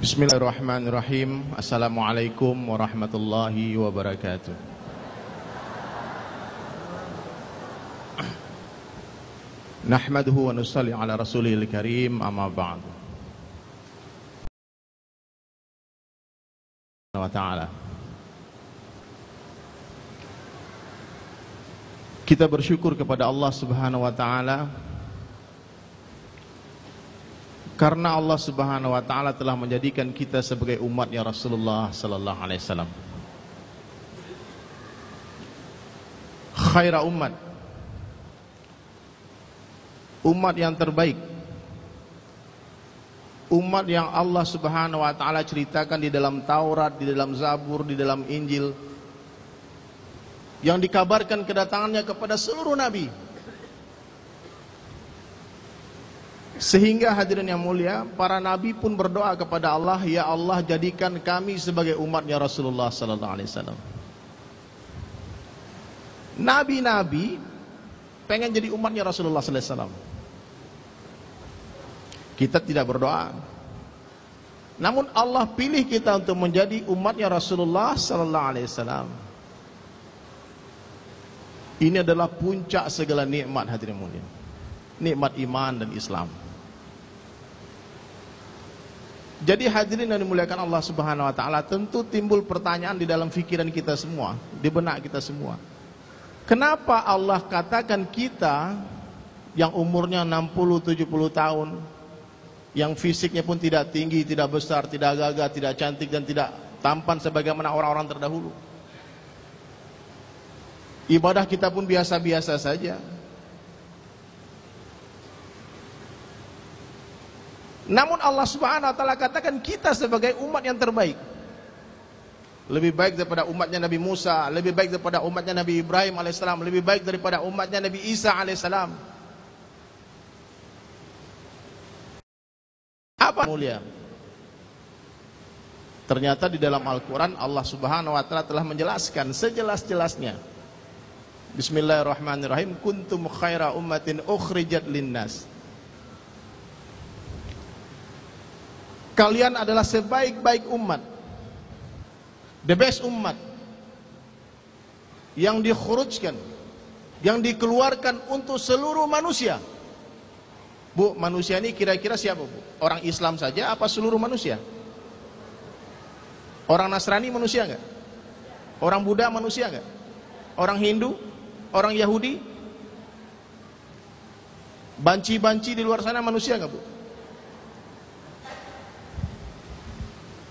Bismillahirrahmanirrahim. Assalamualaikum warahmatullahi wabarakatuh. Nahmaduhu wa nusalli ala rasulil karim amma ba'du. Wa ta'ala. Kita bersyukur kepada Allah Subhanahu wa taala karena Allah Subhanahu wa taala telah menjadikan kita sebagai umatnya Rasulullah sallallahu alaihi wasallam khaira umat umat yang terbaik umat yang Allah Subhanahu wa taala ceritakan di dalam Taurat, di dalam Zabur, di dalam Injil yang dikabarkan kedatangannya kepada seluruh nabi Sehingga hadirin yang mulia, para nabi pun berdoa kepada Allah, ya Allah jadikan kami sebagai umatnya Rasulullah sallallahu alaihi wasallam. Nabi-nabi pengen jadi umatnya Rasulullah sallallahu alaihi wasallam. Kita tidak berdoa. Namun Allah pilih kita untuk menjadi umatnya Rasulullah sallallahu alaihi wasallam. Ini adalah puncak segala nikmat hadirin mulia. Nikmat iman dan Islam. Jadi hadirin yang dimuliakan Allah Subhanahu wa taala, tentu timbul pertanyaan di dalam pikiran kita semua, di benak kita semua. Kenapa Allah katakan kita yang umurnya 60 70 tahun yang fisiknya pun tidak tinggi, tidak besar, tidak gagah, tidak cantik dan tidak tampan sebagaimana orang-orang terdahulu. Ibadah kita pun biasa-biasa saja. Namun Allah Subhanahu wa taala katakan kita sebagai umat yang terbaik. Lebih baik daripada umatnya Nabi Musa, lebih baik daripada umatnya Nabi Ibrahim alaihissalam, lebih baik daripada umatnya Nabi Isa alaihissalam. Apa mulia? Ternyata di dalam Al-Quran Allah subhanahu wa ta'ala telah menjelaskan sejelas-jelasnya. Bismillahirrahmanirrahim. Kuntum khaira ummatin ukhrijat linnas. Kalian adalah sebaik-baik umat. The best umat. Yang dikhurujkan. Yang dikeluarkan untuk seluruh manusia. Bu, manusia ini kira-kira siapa bu? Orang Islam saja apa seluruh manusia? Orang Nasrani manusia nggak? Orang Buddha manusia nggak? Orang Hindu? Orang Yahudi? Banci-banci di luar sana manusia nggak bu?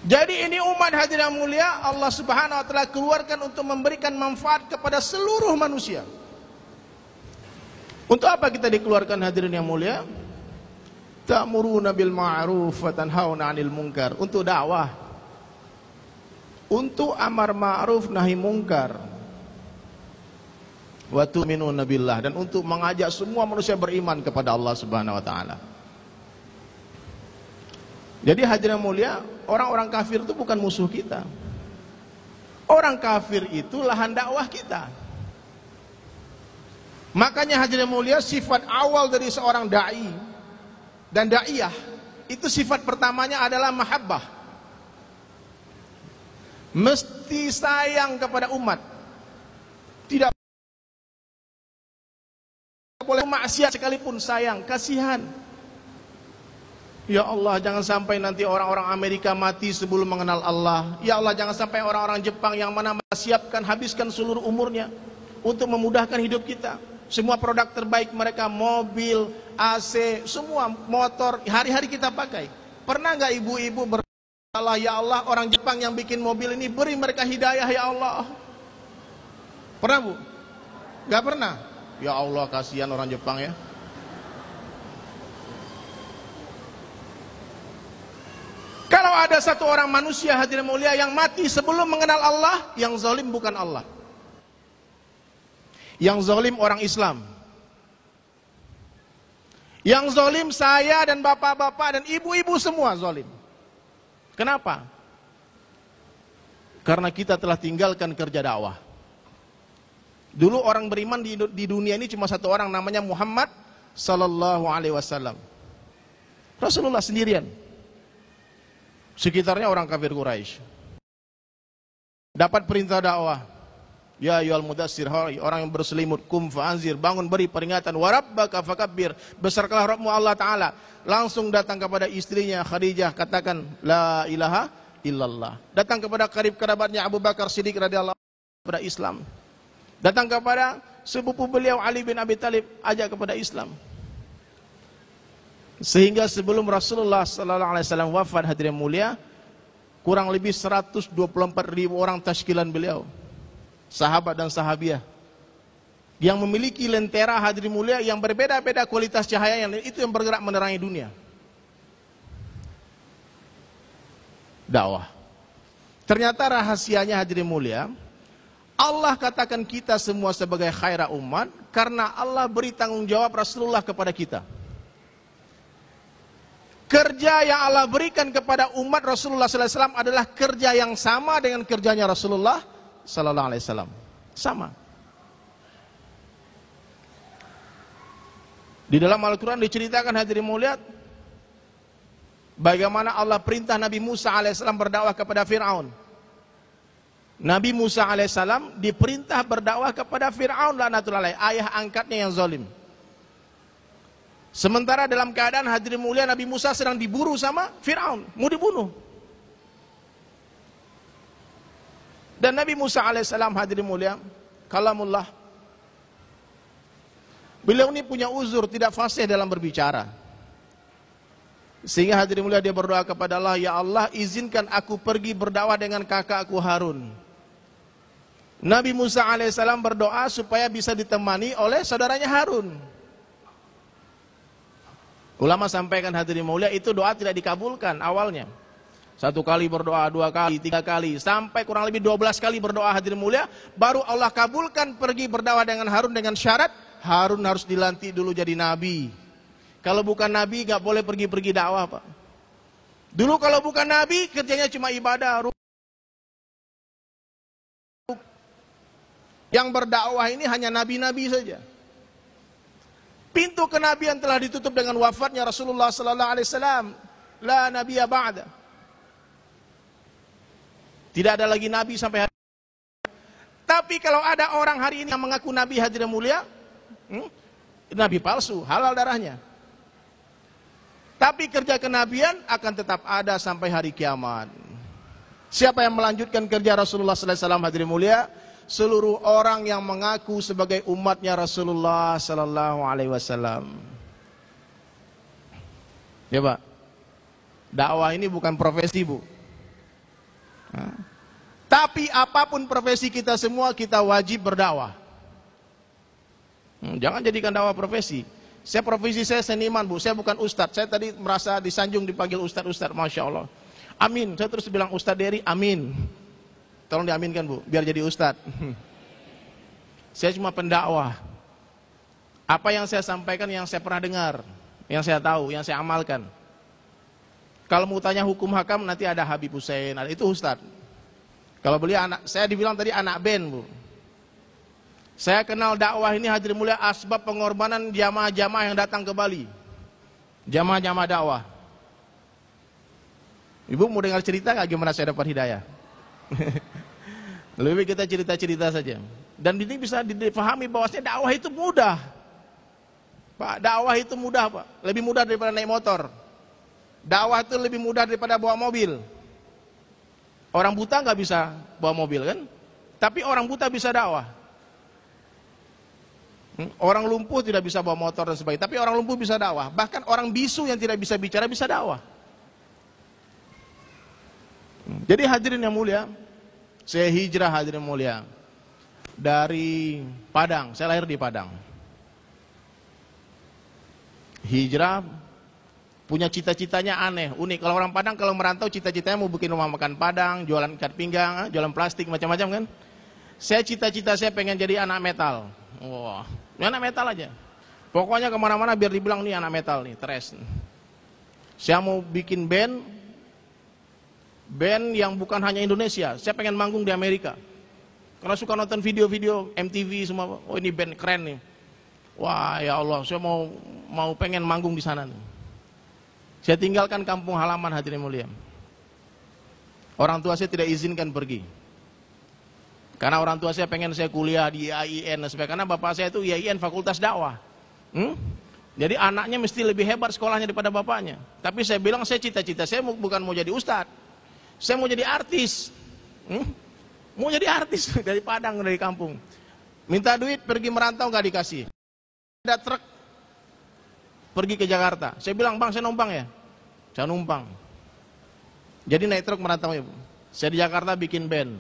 Jadi ini umat hadirin yang mulia Allah subhanahu wa ta'ala keluarkan untuk memberikan manfaat kepada seluruh manusia Untuk apa kita dikeluarkan hadirin yang mulia? Ta'muruna bil ma'ruf wa tanhauna anil munkar Untuk dakwah Untuk amar ma'ruf nahi munkar Wa tu'minu nabilah Dan untuk mengajak semua manusia beriman kepada Allah subhanahu wa ta'ala Jadi hadirin mulia, orang-orang kafir itu bukan musuh kita. Orang kafir itu lahan dakwah kita. Makanya hadirin mulia, sifat awal dari seorang dai dan daiyah itu sifat pertamanya adalah mahabbah. Mesti sayang kepada umat. Tidak boleh maksiat sekalipun sayang, kasihan. Ya Allah, jangan sampai nanti orang-orang Amerika mati sebelum mengenal Allah. Ya Allah, jangan sampai orang-orang Jepang yang mana siapkan habiskan seluruh umurnya untuk memudahkan hidup kita. Semua produk terbaik mereka, mobil, AC, semua motor, hari-hari kita pakai. Pernah nggak ibu-ibu berkata ya Allah, orang Jepang yang bikin mobil ini, beri mereka hidayah, ya Allah. Pernah bu? Gak pernah? Ya Allah, kasihan orang Jepang ya. Kalau ada satu orang manusia hadirin mulia yang mati sebelum mengenal Allah, yang zalim bukan Allah. Yang zalim orang Islam. Yang zalim saya dan bapak-bapak dan ibu-ibu semua zalim. Kenapa? Karena kita telah tinggalkan kerja dakwah. Dulu orang beriman di, di dunia ini cuma satu orang namanya Muhammad sallallahu alaihi wasallam. Rasulullah sendirian. Sekitarnya orang kafir Quraisy. Dapat perintah dakwah. Ya ayyuhal mudassir, orang yang berselimut, kum fa'anzir, bangun beri peringatan, wa rabbaka fakabbir, besarkanlah Rabbmu Allah taala. Langsung datang kepada istrinya Khadijah katakan la ilaha illallah. Datang kepada karib kerabatnya Abu Bakar Siddiq radhiyallahu kepada Islam. Datang kepada sepupu beliau Ali bin Abi Thalib ajak kepada Islam. Sehingga sebelum Rasulullah sallallahu alaihi wasallam wafat hadirin mulia, kurang lebih 124 ribu orang tashkilan beliau. Sahabat dan sahabiah yang memiliki lentera hadirin mulia yang berbeda-beda kualitas cahaya yang itu yang bergerak menerangi dunia. Dakwah. Ternyata rahasianya hadirin mulia, Allah katakan kita semua sebagai khaira umat karena Allah beri tanggung jawab Rasulullah kepada kita. Kerja yang Allah berikan kepada umat Rasulullah SAW adalah kerja yang sama dengan kerjanya Rasulullah SAW. Sama. Di dalam Al-Quran diceritakan hadirin mulia, bagaimana Allah perintah Nabi Musa AS berdakwah kepada Fir'aun. Nabi Musa AS diperintah berdakwah kepada Fir'aun lanatullah ayah angkatnya yang zalim. Sementara dalam keadaan hadirin mulia Nabi Musa sedang diburu sama Fir'aun, mau dibunuh. Dan Nabi Musa alaihissalam hadirin mulia, kalamullah. Beliau ini punya uzur, tidak fasih dalam berbicara. Sehingga hadirin mulia dia berdoa kepada Allah, Ya Allah izinkan aku pergi berdakwah dengan kakakku Harun. Nabi Musa alaihissalam berdoa supaya bisa ditemani oleh saudaranya Harun. Ulama sampaikan hadirin mulia itu doa tidak dikabulkan awalnya. Satu kali berdoa, dua kali, tiga kali, sampai kurang lebih dua belas kali berdoa hadirin mulia, baru Allah kabulkan pergi berdakwah dengan Harun dengan syarat Harun harus dilantik dulu jadi nabi. Kalau bukan nabi nggak boleh pergi-pergi dakwah, Pak. Dulu kalau bukan nabi kerjanya cuma ibadah. Yang berdakwah ini hanya nabi-nabi saja. Pintu kenabian telah ditutup dengan wafatnya Rasulullah sallallahu alaihi wasallam. La nabiyya ba'da. Tidak ada lagi nabi sampai hari ini. Tapi kalau ada orang hari ini yang mengaku nabi hadir mulia, hmm, nabi palsu, halal darahnya. Tapi kerja kenabian akan tetap ada sampai hari kiamat. Siapa yang melanjutkan kerja Rasulullah sallallahu alaihi wasallam hadir mulia? seluruh orang yang mengaku sebagai umatnya Rasulullah sallallahu alaihi wasallam. Ya, Pak. Dakwah ini bukan profesi, Bu. Tapi apapun profesi kita semua kita wajib berdakwah. Hmm, jangan jadikan dakwah profesi. Saya profesi saya seniman bu, saya bukan ustadz. Saya tadi merasa disanjung dipanggil ustadz-ustadz, masya Allah. Amin. Saya terus bilang ustadz Dery, amin. Tolong diaminkan bu, biar jadi ustadz. saya cuma pendakwah. Apa yang saya sampaikan yang saya pernah dengar, yang saya tahu, yang saya amalkan. Kalau mau tanya hukum hakam nanti ada Habib Hussein, ada itu ustadz. Kalau beliau anak, saya dibilang tadi anak band bu. Saya kenal dakwah ini hadir mulia asbab pengorbanan jamaah-jamaah yang datang ke Bali. Jamaah-jamaah dakwah. Ibu mau dengar cerita gak gimana saya dapat hidayah? Lebih baik kita cerita-cerita saja. Dan ini bisa dipahami bahwasanya dakwah itu mudah. Pak, dakwah itu mudah, Pak. Lebih mudah daripada naik motor. Dakwah itu lebih mudah daripada bawa mobil. Orang buta nggak bisa bawa mobil kan? Tapi orang buta bisa dakwah. Hmm, orang lumpuh tidak bisa bawa motor dan sebagainya. Tapi orang lumpuh bisa dakwah. Bahkan orang bisu yang tidak bisa bicara bisa dakwah. Hmm, jadi hadirin yang mulia, saya hijrah hadirin mulia dari Padang. Saya lahir di Padang. Hijrah punya cita-citanya aneh, unik. Kalau orang Padang kalau merantau cita-citanya mau bikin rumah makan Padang, jualan ikat pinggang, ah, jualan plastik macam-macam kan. Saya cita-cita saya pengen jadi anak metal. Wah, wow. anak metal aja. Pokoknya kemana-mana biar dibilang nih anak metal nih, teres. Saya mau bikin band, band yang bukan hanya Indonesia. Saya pengen manggung di Amerika. Karena suka nonton video-video MTV semua. Oh ini band keren nih. Wah ya Allah, saya mau mau pengen manggung di sana nih. Saya tinggalkan kampung halaman hati mulia. Orang tua saya tidak izinkan pergi. Karena orang tua saya pengen saya kuliah di IAIN dan Karena bapak saya itu IAIN Fakultas Dakwah. Hmm? Jadi anaknya mesti lebih hebat sekolahnya daripada bapaknya. Tapi saya bilang saya cita-cita saya bukan mau jadi ustadz. Saya mau jadi artis. Hmm? Mau jadi artis dari Padang, dari kampung. Minta duit pergi merantau nggak dikasih. Ada truk pergi ke Jakarta. Saya bilang, bang saya numpang ya. Saya numpang. Jadi naik truk merantau ya. Saya di Jakarta bikin band.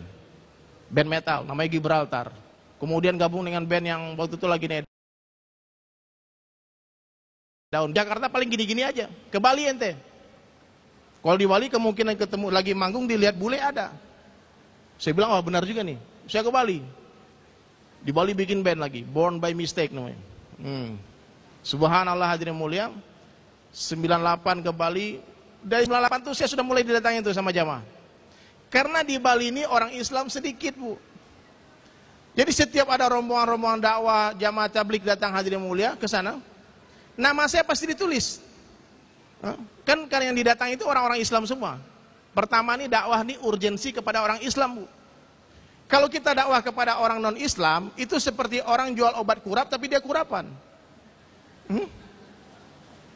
Band metal, namanya Gibraltar. Kemudian gabung dengan band yang waktu itu lagi naik. Daun. Jakarta paling gini-gini aja. Ke Bali ente. Kalau di Bali kemungkinan ketemu lagi manggung dilihat bule ada. Saya bilang oh, benar juga nih. Saya ke Bali. Di Bali bikin band lagi, Born by Mistake namanya. Hmm. Subhanallah hadirin mulia. 98 ke Bali. Dari 98 tuh saya sudah mulai didatangi tuh sama jamaah. Karena di Bali ini orang Islam sedikit, Bu. Jadi setiap ada rombongan-rombongan dakwah, jamaah tablik datang hadirin mulia ke sana, nama saya pasti ditulis. Huh? Kan kan yang didatang itu orang-orang Islam semua. Pertama nih dakwah nih urgensi kepada orang Islam, Bu. Kalau kita dakwah kepada orang non-Islam, itu seperti orang jual obat kurap tapi dia kurapan. Hmm?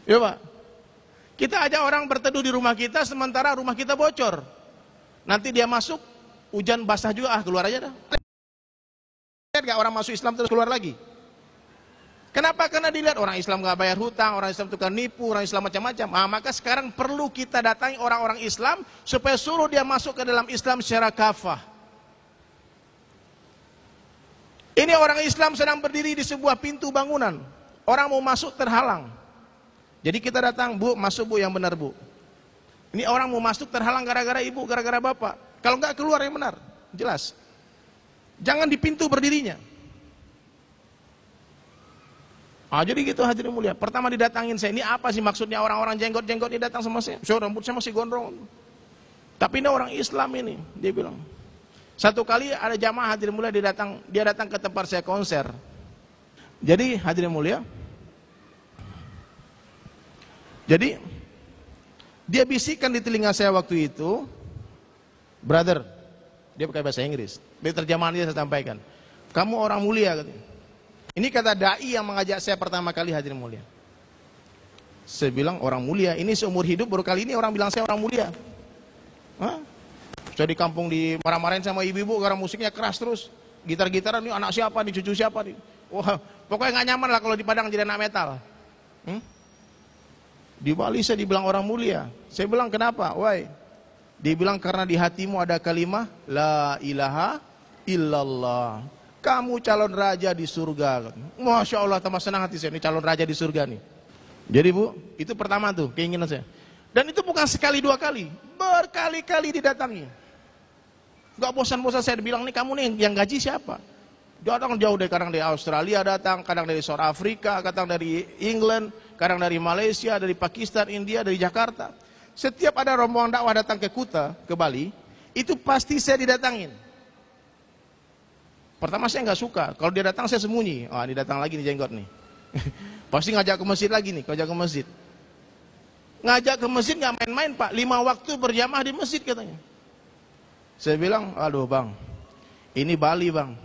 Ya, Pak. Kita aja orang berteduh di rumah kita sementara rumah kita bocor. Nanti dia masuk, hujan basah juga, ah keluar aja dah. Lihat gak orang masuk Islam terus keluar lagi? Kenapa? Karena dilihat orang Islam nggak bayar hutang, orang Islam tukar nipu, orang Islam macam-macam. Nah, maka sekarang perlu kita datangi orang-orang Islam supaya suruh dia masuk ke dalam Islam secara kafah. Ini orang Islam sedang berdiri di sebuah pintu bangunan. Orang mau masuk terhalang. Jadi kita datang, bu, masuk bu yang benar bu. Ini orang mau masuk terhalang gara-gara ibu, gara-gara bapak. Kalau nggak keluar yang benar, jelas. Jangan di pintu berdirinya. Ah, jadi gitu hadirin mulia. Pertama didatangin saya, ini apa sih maksudnya orang-orang jenggot-jenggot ini datang sama saya? Saya rambut saya masih gondrong. Tapi ini orang Islam ini, dia bilang. Satu kali ada jamaah hadirin mulia dia datang, dia datang ke tempat saya konser. Jadi hadirin mulia, jadi dia bisikan di telinga saya waktu itu, brother, dia pakai bahasa Inggris. Dia terjemahan dia saya sampaikan. Kamu orang mulia katanya. Ini kata dai yang mengajak saya pertama kali hadir mulia. Saya bilang orang mulia, ini seumur hidup baru kali ini orang bilang saya orang mulia. Hah? Saya di kampung di marah-marahin sama ibu-ibu karena musiknya keras terus. Gitar-gitaran ini anak siapa nih, cucu siapa nih. Wah, pokoknya nggak nyaman lah kalau di Padang jadi anak metal. Hmm? Di Bali saya dibilang orang mulia. Saya bilang kenapa? Why? Dia karena di hatimu ada kalimah La ilaha illallah kamu calon raja di surga. Masya Allah, tambah senang hati saya, ini calon raja di surga nih. Jadi bu, itu pertama tuh keinginan saya. Dan itu bukan sekali dua kali, berkali-kali didatangi. Gak bosan-bosan saya bilang nih kamu nih yang gaji siapa? Datang jauh dari kadang dari Australia datang, kadang dari South Africa, kadang dari England, kadang dari Malaysia, dari Pakistan, India, dari Jakarta. Setiap ada rombongan dakwah datang ke Kuta, ke Bali, itu pasti saya didatangin. Pertama saya nggak suka. Kalau dia datang saya sembunyi. oh, ini datang lagi nih jenggot nih. Pasti ngajak ke masjid lagi nih, ngajak ke masjid. Ngajak ke masjid nggak main-main pak, lima waktu berjamaah di masjid katanya. Saya bilang, aduh bang, ini Bali bang.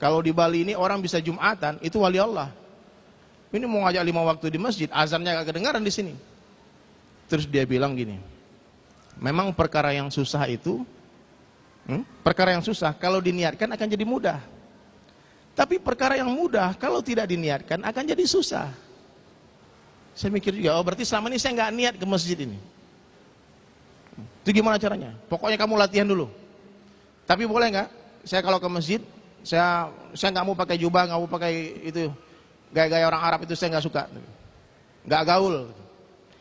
Kalau di Bali ini orang bisa Jumatan, itu wali Allah. Ini mau ngajak lima waktu di masjid, azannya gak kedengaran di sini. Terus dia bilang gini, memang perkara yang susah itu Hmm? Perkara yang susah kalau diniatkan akan jadi mudah. Tapi perkara yang mudah kalau tidak diniatkan akan jadi susah. Saya mikir juga, oh berarti selama ini saya nggak niat ke masjid ini. Itu gimana caranya? Pokoknya kamu latihan dulu. Tapi boleh nggak? Saya kalau ke masjid, saya saya nggak mau pakai jubah, nggak mau pakai itu gaya-gaya orang Arab itu saya nggak suka. Nggak gaul.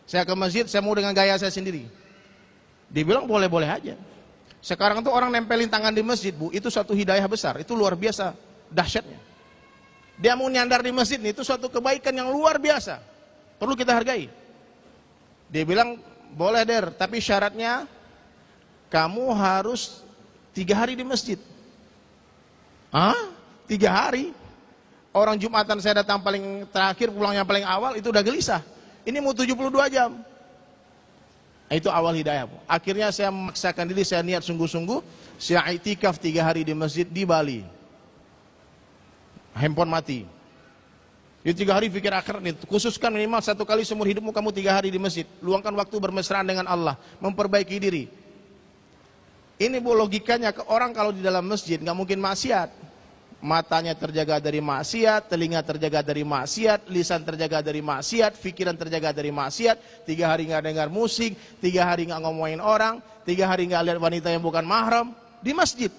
Saya ke masjid, saya mau dengan gaya saya sendiri. Dibilang boleh-boleh aja. Sekarang tuh orang nempelin tangan di masjid, Bu, itu suatu hidayah besar, itu luar biasa dahsyatnya. Dia mau nyandar di masjid nih, itu suatu kebaikan yang luar biasa. Perlu kita hargai. Dia bilang, boleh der, tapi syaratnya kamu harus tiga hari di masjid. Hah? Tiga hari? Orang Jumatan saya datang paling terakhir, pulangnya paling awal, itu udah gelisah. Ini mau 72 jam. Itu awal hidayah. Akhirnya saya memaksakan diri, saya niat sungguh-sungguh. Saya itikaf tiga hari di masjid di Bali. Handphone mati. Di tiga hari pikir akhirat nih. Khususkan minimal satu kali seumur hidupmu kamu tiga hari di masjid. Luangkan waktu bermesraan dengan Allah. Memperbaiki diri. Ini bu logikanya ke orang kalau di dalam masjid nggak mungkin maksiat matanya terjaga dari maksiat, telinga terjaga dari maksiat, lisan terjaga dari maksiat, pikiran terjaga dari maksiat, tiga hari nggak dengar musik, tiga hari nggak ngomongin orang, tiga hari nggak lihat wanita yang bukan mahram di masjid.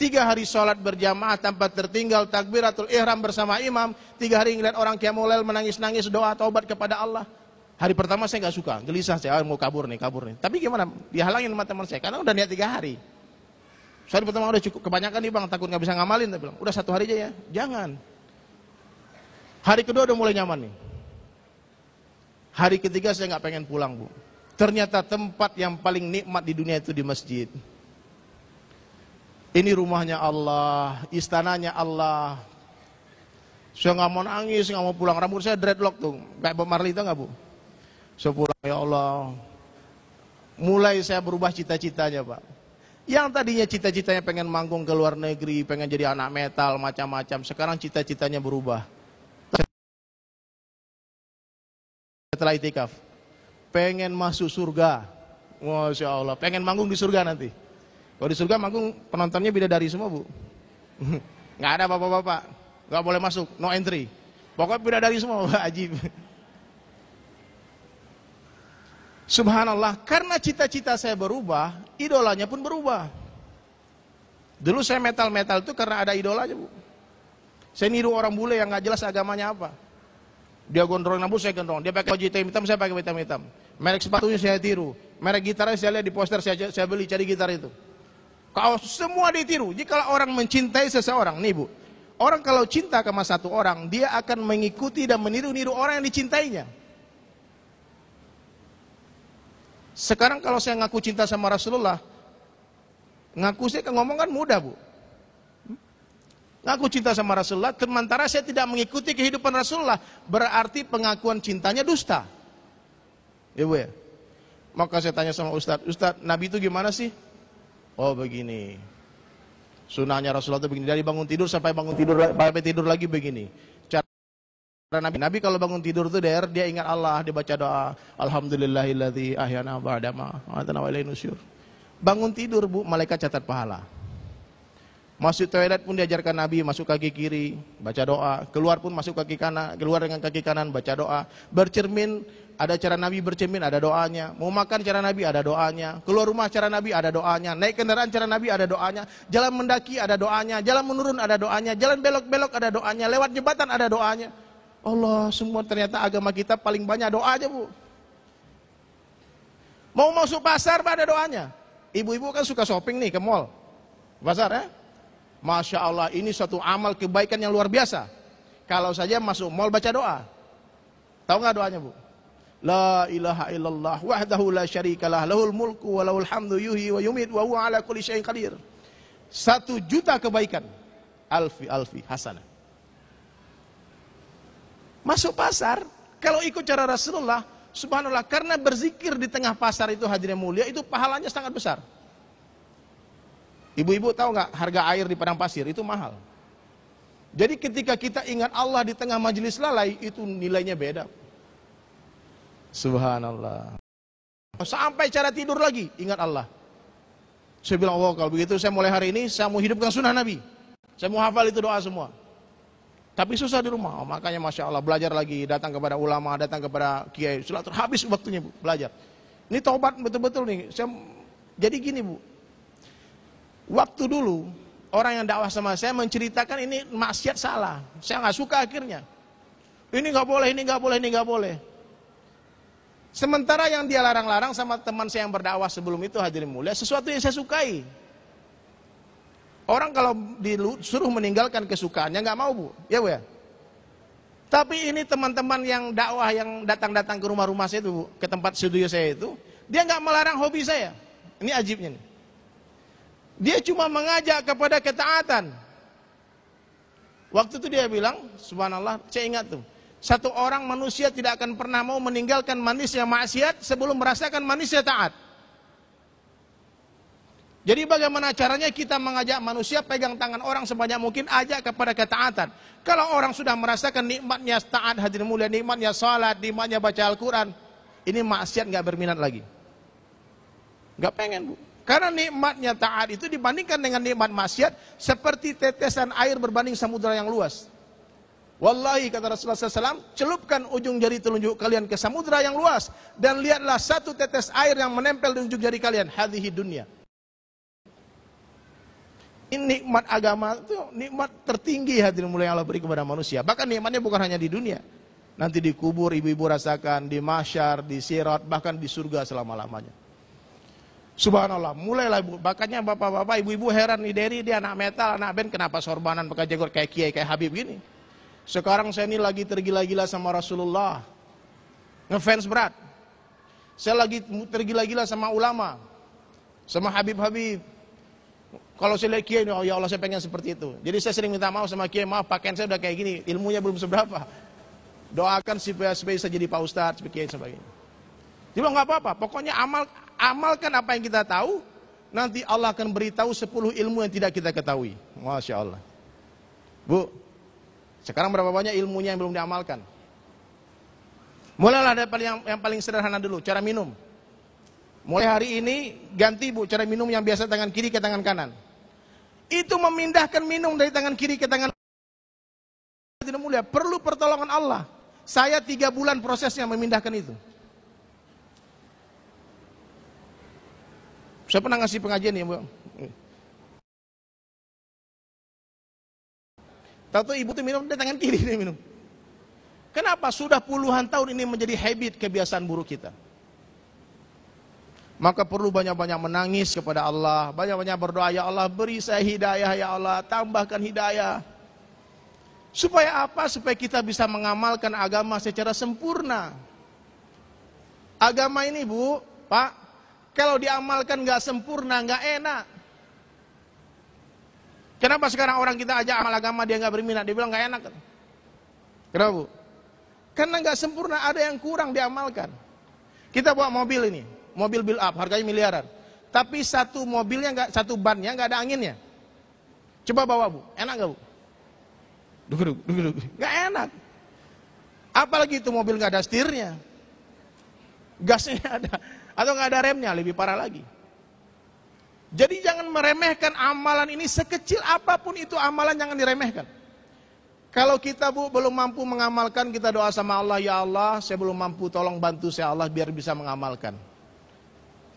Tiga hari sholat berjamaah tanpa tertinggal takbiratul ihram bersama imam. Tiga hari ngeliat orang kiamulail menangis-nangis doa taubat kepada Allah. Hari pertama saya nggak suka, gelisah saya, oh, mau kabur nih, kabur nih. Tapi gimana? Dihalangin teman teman saya, karena udah niat tiga hari. Saya pertama udah cukup kebanyakan nih bang, takut nggak bisa ngamalin. tapi bilang, udah satu hari aja ya, jangan. Hari kedua udah mulai nyaman nih. Hari ketiga saya nggak pengen pulang bu. Ternyata tempat yang paling nikmat di dunia itu di masjid. Ini rumahnya Allah, istananya Allah. Saya nggak mau nangis, nggak mau pulang. Rambut saya dreadlock tuh, kayak Bob Marley itu nggak bu? Saya pulang ya Allah. Mulai saya berubah cita-citanya pak yang tadinya cita-citanya pengen manggung ke luar negeri, pengen jadi anak metal, macam-macam. Sekarang cita-citanya berubah. Setelah itikaf. Pengen masuk surga. Masya Allah. Pengen manggung di surga nanti. Kalau di surga manggung penontonnya beda dari semua bu. Nggak ada bapak-bapak. Nggak boleh masuk. No entry. Pokoknya beda dari semua. Ajib. Subhanallah, karena cita-cita saya berubah, idolanya pun berubah. Dulu saya metal-metal itu karena ada idolanya, Bu. Saya niru orang bule yang nggak jelas agamanya apa. Dia gondrong rambut, saya gondrong. Dia pakai baju hitam-hitam, saya pakai hitam-hitam. Merek sepatunya saya tiru. Merek gitarnya saya lihat di poster, saya, saya beli cari gitar itu. Kalau semua ditiru. Jadi kalau orang mencintai seseorang, nih Bu. Orang kalau cinta sama satu orang, dia akan mengikuti dan meniru-niru orang yang dicintainya. Sekarang kalau saya ngaku cinta sama Rasulullah, ngaku saya ngomong kan mudah bu. Ngaku cinta sama Rasulullah, sementara saya tidak mengikuti kehidupan Rasulullah, berarti pengakuan cintanya dusta. Ya bu ya? Maka saya tanya sama Ustadz, Ustadz Nabi itu gimana sih? Oh begini, sunahnya Rasulullah itu begini, dari bangun tidur sampai bangun tidur, sampai tidur lagi begini. Nabi, Nabi kalau bangun tidur tuh der, dia ingat Allah, dia baca doa. Alhamdulillahilladzi ahyana ba'dama wa nusyur. Bangun tidur Bu, malaikat catat pahala. Masuk toilet pun diajarkan Nabi, masuk kaki kiri, baca doa. Keluar pun masuk kaki kanan, keluar dengan kaki kanan, baca doa. Bercermin, ada cara Nabi bercermin, ada doanya. Mau makan cara Nabi, ada doanya. Keluar rumah cara Nabi, ada doanya. Naik kendaraan cara Nabi, ada doanya. Jalan mendaki, ada doanya. Jalan menurun, ada doanya. Jalan belok-belok, ada doanya. Lewat jembatan, ada doanya. Allah semua ternyata agama kita paling banyak doa aja bu. Mau masuk pasar pada doanya. Ibu-ibu kan suka shopping nih ke mall. Pasar ya. Masya Allah ini satu amal kebaikan yang luar biasa. Kalau saja masuk mall baca doa. Tahu nggak doanya bu? La ilaha illallah wahdahu la syarikalah lahul mulku wa lahul hamdu yuhi wa yumit wa huwa ala kulli syai'in qadir. Satu juta kebaikan. Alfi alfi hasanah. Masuk pasar, kalau ikut cara Rasulullah, subhanallah, karena berzikir di tengah pasar itu hadirnya mulia, itu pahalanya sangat besar. Ibu-ibu tahu nggak harga air di padang pasir itu mahal. Jadi ketika kita ingat Allah di tengah majelis lalai, itu nilainya beda. Subhanallah. Sampai cara tidur lagi, ingat Allah. Saya bilang, oh kalau begitu saya mulai hari ini, saya mau hidupkan sunnah Nabi. Saya mau hafal itu doa semua. Tapi susah di rumah. Oh, makanya Masya Allah belajar lagi, datang kepada ulama, datang kepada kiai. Silatur habis waktunya bu, belajar. Ini taubat betul-betul nih. Saya, jadi gini bu, waktu dulu orang yang dakwah sama saya menceritakan ini maksiat salah. Saya nggak suka akhirnya. Ini nggak boleh, ini nggak boleh, ini nggak boleh. Sementara yang dia larang-larang sama teman saya yang berdakwah sebelum itu hadirin mulia, sesuatu yang saya sukai. Orang kalau disuruh meninggalkan kesukaannya nggak mau bu, ya bu ya. Tapi ini teman-teman yang dakwah yang datang-datang ke rumah-rumah saya itu bu, ke tempat studio saya itu, dia nggak melarang hobi saya. Ini ajibnya nih. Dia cuma mengajak kepada ketaatan. Waktu itu dia bilang, subhanallah, saya ingat tuh. Satu orang manusia tidak akan pernah mau meninggalkan manisnya maksiat sebelum merasakan manisnya taat. Jadi bagaimana caranya kita mengajak manusia pegang tangan orang sebanyak mungkin ajak kepada ketaatan. Kalau orang sudah merasakan nikmatnya taat hadir mulia, nikmatnya salat, nikmatnya baca Al-Qur'an, ini maksiat nggak berminat lagi. Nggak pengen, Bu. Karena nikmatnya taat itu dibandingkan dengan nikmat maksiat seperti tetesan air berbanding samudra yang luas. Wallahi kata Rasulullah SAW, celupkan ujung jari telunjuk kalian ke samudra yang luas dan lihatlah satu tetes air yang menempel di ujung jari kalian. Hadhihi dunia. Ini nikmat agama itu nikmat tertinggi hadirin mulia yang Allah beri kepada manusia. Bahkan nikmatnya bukan hanya di dunia. Nanti dikubur ibu-ibu rasakan, di masyar, di sirat, bahkan di surga selama-lamanya. Subhanallah, mulailah ibu. Makanya bapak-bapak, ibu-ibu heran nih dari dia anak metal, anak band, kenapa sorbanan pakai jenggot kayak kiai, kayak Habib gini. Sekarang saya ini lagi tergila-gila sama Rasulullah. Ngefans berat. Saya lagi tergila-gila sama ulama. Sama Habib-Habib. Kalau saya lihat kiai, oh ya Allah saya pengen seperti itu. Jadi saya sering minta maaf sama kiai, maaf pakaian saya udah kayak gini, ilmunya belum seberapa. Doakan supaya supaya bisa jadi pak ustadz, kiai sebagainya. Dia nggak apa-apa, pokoknya amal amalkan apa yang kita tahu, nanti Allah akan beritahu 10 ilmu yang tidak kita ketahui. Masya Allah. Bu, sekarang berapa banyak ilmunya yang belum diamalkan? Mulailah dari yang, yang paling sederhana dulu, cara minum. Mulai hari ini ganti bu cara minum yang biasa tangan kiri ke tangan kanan itu memindahkan minum dari tangan kiri ke tangan tidak mulia. Perlu pertolongan Allah. Saya tiga bulan prosesnya memindahkan itu. Saya pernah ngasih pengajian ya, Bu. Tahu ibu tuh minum dari tangan kiri dia minum. Kenapa sudah puluhan tahun ini menjadi habit kebiasaan buruk kita? Maka perlu banyak-banyak menangis kepada Allah, banyak-banyak berdoa, ya Allah beri saya hidayah ya Allah, tambahkan hidayah. Supaya apa? Supaya kita bisa mengamalkan agama secara sempurna. Agama ini bu, pak, kalau diamalkan nggak sempurna, nggak enak. Kenapa sekarang orang kita aja amal agama dia nggak berminat, dia bilang nggak enak. Kenapa bu? Karena nggak sempurna, ada yang kurang diamalkan. Kita bawa mobil ini, mobil build up harganya miliaran. Tapi satu mobilnya nggak satu bannya nggak ada anginnya. Coba bawa bu, enak nggak bu? Duk, duk, Nggak enak. Apalagi itu mobil nggak ada setirnya, gasnya ada atau nggak ada remnya lebih parah lagi. Jadi jangan meremehkan amalan ini sekecil apapun itu amalan jangan diremehkan. Kalau kita bu belum mampu mengamalkan kita doa sama Allah ya Allah saya belum mampu tolong bantu saya Allah biar bisa mengamalkan.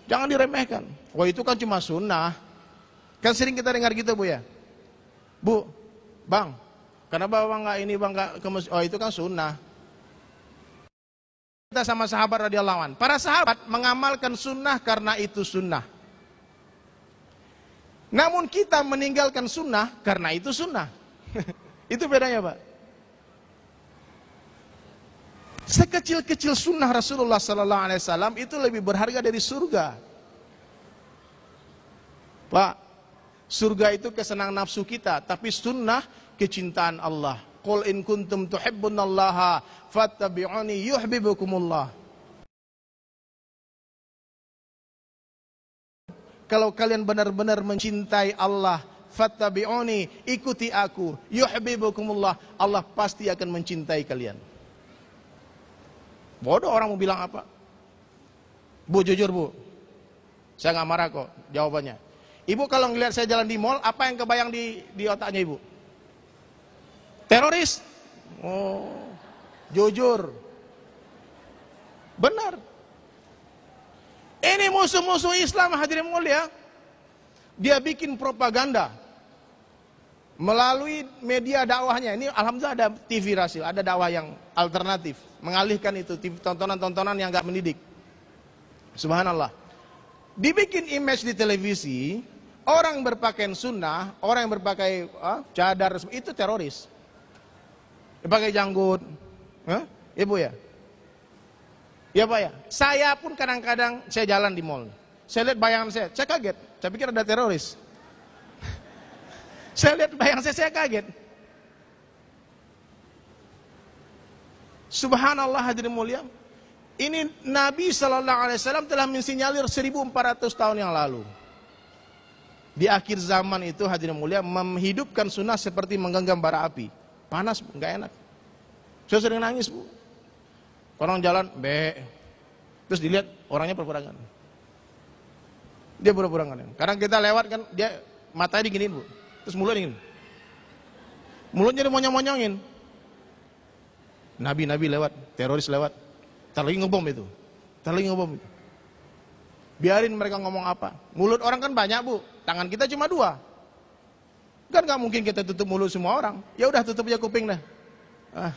Jangan diremehkan. Wah oh, itu kan cuma sunnah. Kan sering kita dengar gitu bu ya. Bu, bang, kenapa bang nggak ini bang nggak ke Oh itu kan sunnah. Kita sama sahabat radhiyallahu lawan. Para sahabat mengamalkan sunnah karena itu sunnah. Namun kita meninggalkan sunnah karena itu sunnah. itu bedanya pak. Sekecil-kecil sunnah Rasulullah Sallallahu Alaihi Wasallam itu lebih berharga dari surga. Pak, surga itu kesenangan nafsu kita, tapi sunnah kecintaan Allah. Qul in kuntum tuhibbunallaha fattabi'uni yuhibbukumullah. Kalau kalian benar-benar mencintai Allah, fattabi'uni, ikuti aku, yuhibbukumullah, Allah pasti akan mencintai kalian. Bodoh orang mau bilang apa. Bu jujur bu, saya nggak marah kok jawabannya. Ibu kalau ngelihat saya jalan di mall, apa yang kebayang di, di otaknya ibu? Teroris. Oh, jujur. Benar. Ini musuh-musuh Islam hadirin mulia. Dia bikin propaganda melalui media dakwahnya. Ini alhamdulillah ada TV rasio, ada dakwah yang alternatif mengalihkan itu tontonan-tontonan yang gak mendidik. Subhanallah. Dibikin image di televisi, orang yang berpakaian sunnah, orang yang berpakai ah, cadar, itu teroris. Pakai janggut. Huh? Ibu ya, ya? Ya Pak ya? Saya pun kadang-kadang saya jalan di mall. Saya lihat bayangan saya, saya kaget. Saya pikir ada teroris. saya lihat bayangan saya, saya kaget. Subhanallah hadirin mulia. Ini Nabi Shallallahu Alaihi Wasallam telah mensinyalir 1400 tahun yang lalu. Di akhir zaman itu hadirin mulia menghidupkan sunnah seperti menggenggam bara api. Panas, nggak enak. Saya sering nangis bu. Orang jalan, be. Terus dilihat orangnya berperangan. Dia berperangan. sekarang kita lewat kan dia matanya diginiin bu. Terus mulutnya diginiin. Mulutnya dimonyong-monyongin. Nabi-nabi lewat, teroris lewat. Ntar lagi ngebom itu. Ntar lagi ngebom itu. Biarin mereka ngomong apa. Mulut orang kan banyak bu, tangan kita cuma dua. Kan gak mungkin kita tutup mulut semua orang. Ya udah tutup aja kuping dah. Ah.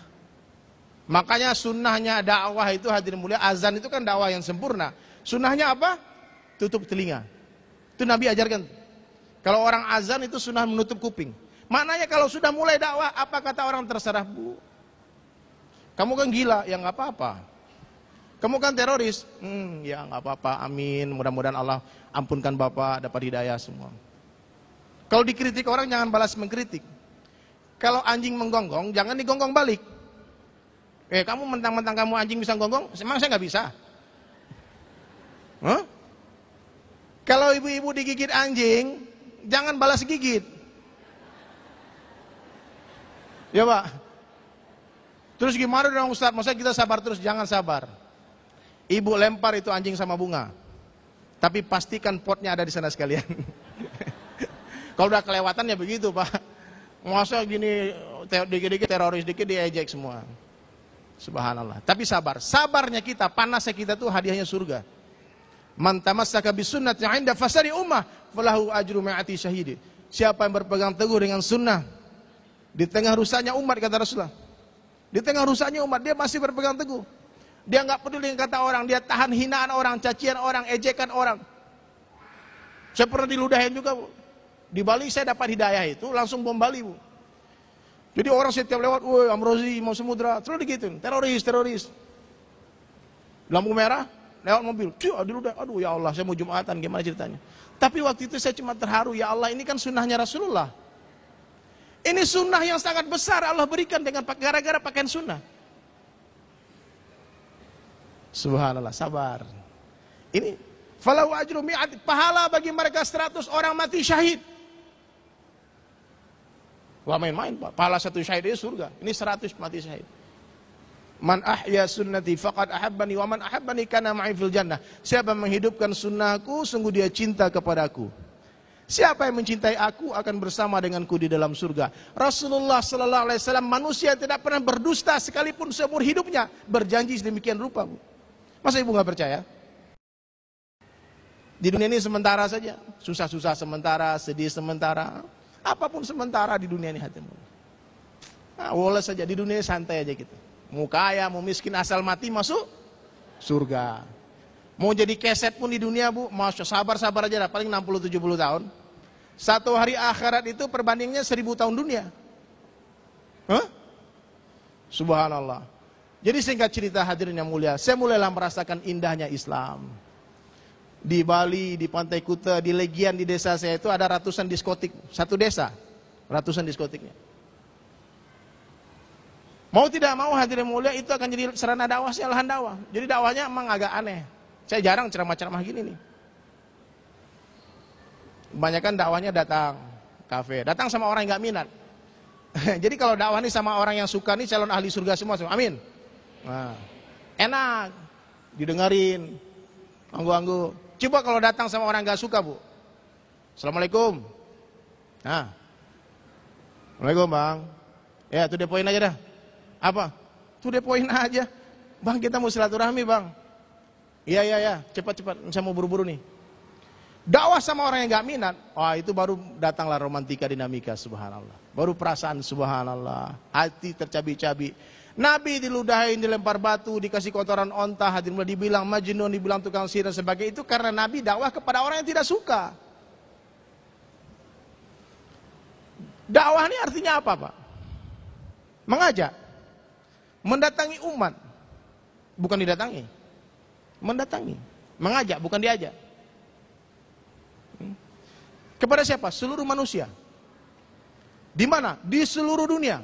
Makanya sunnahnya dakwah itu hadir mulia, azan itu kan dakwah yang sempurna. Sunnahnya apa? Tutup telinga. Itu Nabi ajarkan. Kalau orang azan itu sunnah menutup kuping. Maknanya kalau sudah mulai dakwah, apa kata orang terserah bu? Kamu kan gila, ya nggak apa-apa. Kamu kan teroris, hmm, ya nggak apa-apa, amin. Mudah-mudahan Allah ampunkan Bapak, dapat hidayah semua. Kalau dikritik orang jangan balas mengkritik. Kalau anjing menggonggong, jangan digonggong balik. Eh kamu mentang-mentang kamu anjing bisa gonggong, emang saya nggak bisa. Huh? Kalau ibu-ibu digigit anjing, jangan balas gigit. Ya pak, Terus gimana dong Ustaz? Maksudnya kita sabar terus, jangan sabar. Ibu lempar itu anjing sama bunga. Tapi pastikan potnya ada di sana sekalian. Kalau udah kelewatan ya begitu Pak. Masa gini dikit-dikit teroris dikit diejek semua. Subhanallah. Tapi sabar. Sabarnya kita, panasnya kita tuh hadiahnya surga. Man tamassaka bisunnati 'inda fasari ummah falahu ajru ma'ati syahidi. Siapa yang berpegang teguh dengan sunnah di tengah rusaknya umat kata Rasulullah, di tengah rusaknya umat, dia masih berpegang teguh. Dia nggak peduli dengan kata orang, dia tahan hinaan orang, cacian orang, ejekan orang. Saya pernah diludahin juga, Bu. Di Bali saya dapat hidayah itu, langsung bom Bali, Bu. Jadi orang setiap lewat, woi Amrozi, mau semudra, terus digituin, teroris, teroris. Lampu merah, lewat mobil, cuy, ah, diludah, aduh ya Allah, saya mau Jumatan, gimana ceritanya. Tapi waktu itu saya cuma terharu, ya Allah ini kan sunnahnya Rasulullah. Ini sunnah yang sangat besar Allah berikan dengan gara-gara pakaian sunnah. Subhanallah, sabar. Ini falau ajru mi'at, pahala bagi mereka 100 orang mati syahid. Wah main-main Pak, pahala satu syahid itu surga. Ini 100 mati syahid. Man ahya sunnati faqad ahabbani wa man ahabbani kana ma'i fil jannah. Siapa menghidupkan sunnahku, sungguh dia cinta kepadaku. Siapa yang mencintai aku akan bersama denganku di dalam surga. Rasulullah Sallallahu Alaihi Wasallam manusia yang tidak pernah berdusta sekalipun seumur hidupnya berjanji sedemikian rupa. Bu. Masa ibu nggak percaya? Di dunia ini sementara saja, susah-susah sementara, sedih sementara, apapun sementara di dunia ini hatimu. Nah, wala saja di dunia ini santai aja gitu. Mau kaya, mau miskin asal mati masuk surga. Mau jadi keset pun di dunia bu, masya sabar-sabar aja lah, paling 60-70 tahun. Satu hari akhirat itu perbandingnya 1.000 tahun dunia. Huh? Subhanallah. Jadi singkat cerita hadirin yang mulia, saya mulailah merasakan indahnya Islam. Di Bali, di Pantai Kuta, di Legian, di desa saya itu ada ratusan diskotik. Satu desa, ratusan diskotiknya. Mau tidak mau hadirin mulia itu akan jadi sarana dakwah, lahan dakwah. Jadi dakwahnya emang agak aneh. Saya jarang ceramah-ceramah gini nih. Kebanyakan dakwahnya datang kafe, datang sama orang yang nggak minat. Jadi kalau dakwah nih sama orang yang suka nih calon ahli surga semua, semua. amin. Nah, enak didengerin, anggu-anggu. Coba kalau datang sama orang gak suka bu, assalamualaikum. Nah, assalamualaikum bang. Ya, tuh depoin aja dah. Apa? Tuh depoin aja. Bang kita mau silaturahmi bang. Iya, iya, iya, cepat, cepat. Saya mau buru-buru nih. Dakwah sama orang yang gak minat, wah itu baru datanglah romantika dinamika, subhanallah. Baru perasaan, subhanallah. Hati tercabik-cabik. Nabi diludahin, dilempar batu, dikasih kotoran onta, hadir mulai dibilang majnun, dibilang tukang sihir dan sebagainya. Itu karena Nabi dakwah kepada orang yang tidak suka. Dakwah ini artinya apa, Pak? Mengajak. Mendatangi umat. Bukan didatangi mendatangi, mengajak bukan diajak. Hmm. Kepada siapa? Seluruh manusia. Di mana? Di seluruh dunia.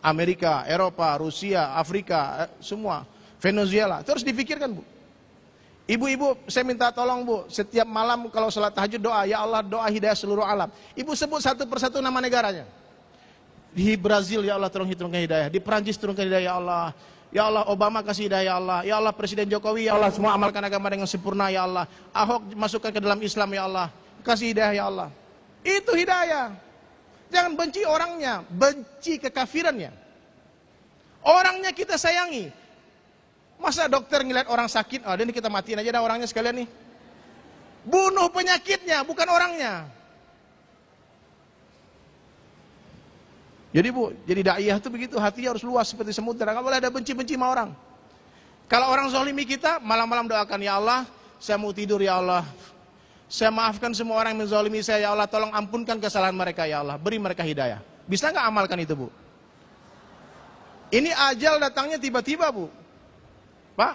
Amerika, Eropa, Rusia, Afrika, eh, semua. Venezuela. Terus dipikirkan, Bu. Ibu-ibu, saya minta tolong, Bu. Setiap malam kalau sholat tahajud doa, ya Allah doa hidayah seluruh alam. Ibu sebut satu persatu nama negaranya. Di Brazil, ya Allah tolong hitungkan hidayah. Di Perancis, turunkan hidayah, ya Allah. Ya Allah Obama kasih hidayah ya Allah. Ya Allah Presiden Jokowi ya Allah semua amalkan agama dengan sempurna ya Allah. Ahok masukkan ke dalam Islam ya Allah. Kasih hidayah ya Allah. Itu hidayah. Jangan benci orangnya, benci kekafirannya. Orangnya kita sayangi. Masa dokter ngeliat orang sakit, oh, ini kita matiin aja dah orangnya sekalian nih. Bunuh penyakitnya, bukan orangnya. Jadi bu, jadi daiyah itu begitu, hatinya harus luas seperti semudra. Gak boleh ada benci-benci sama orang. Kalau orang zolimi kita, malam-malam doakan, Ya Allah, saya mau tidur Ya Allah. Saya maafkan semua orang yang menzolimi saya, Ya Allah, tolong ampunkan kesalahan mereka Ya Allah. Beri mereka hidayah. Bisa nggak amalkan itu bu? Ini ajal datangnya tiba-tiba bu. Pak,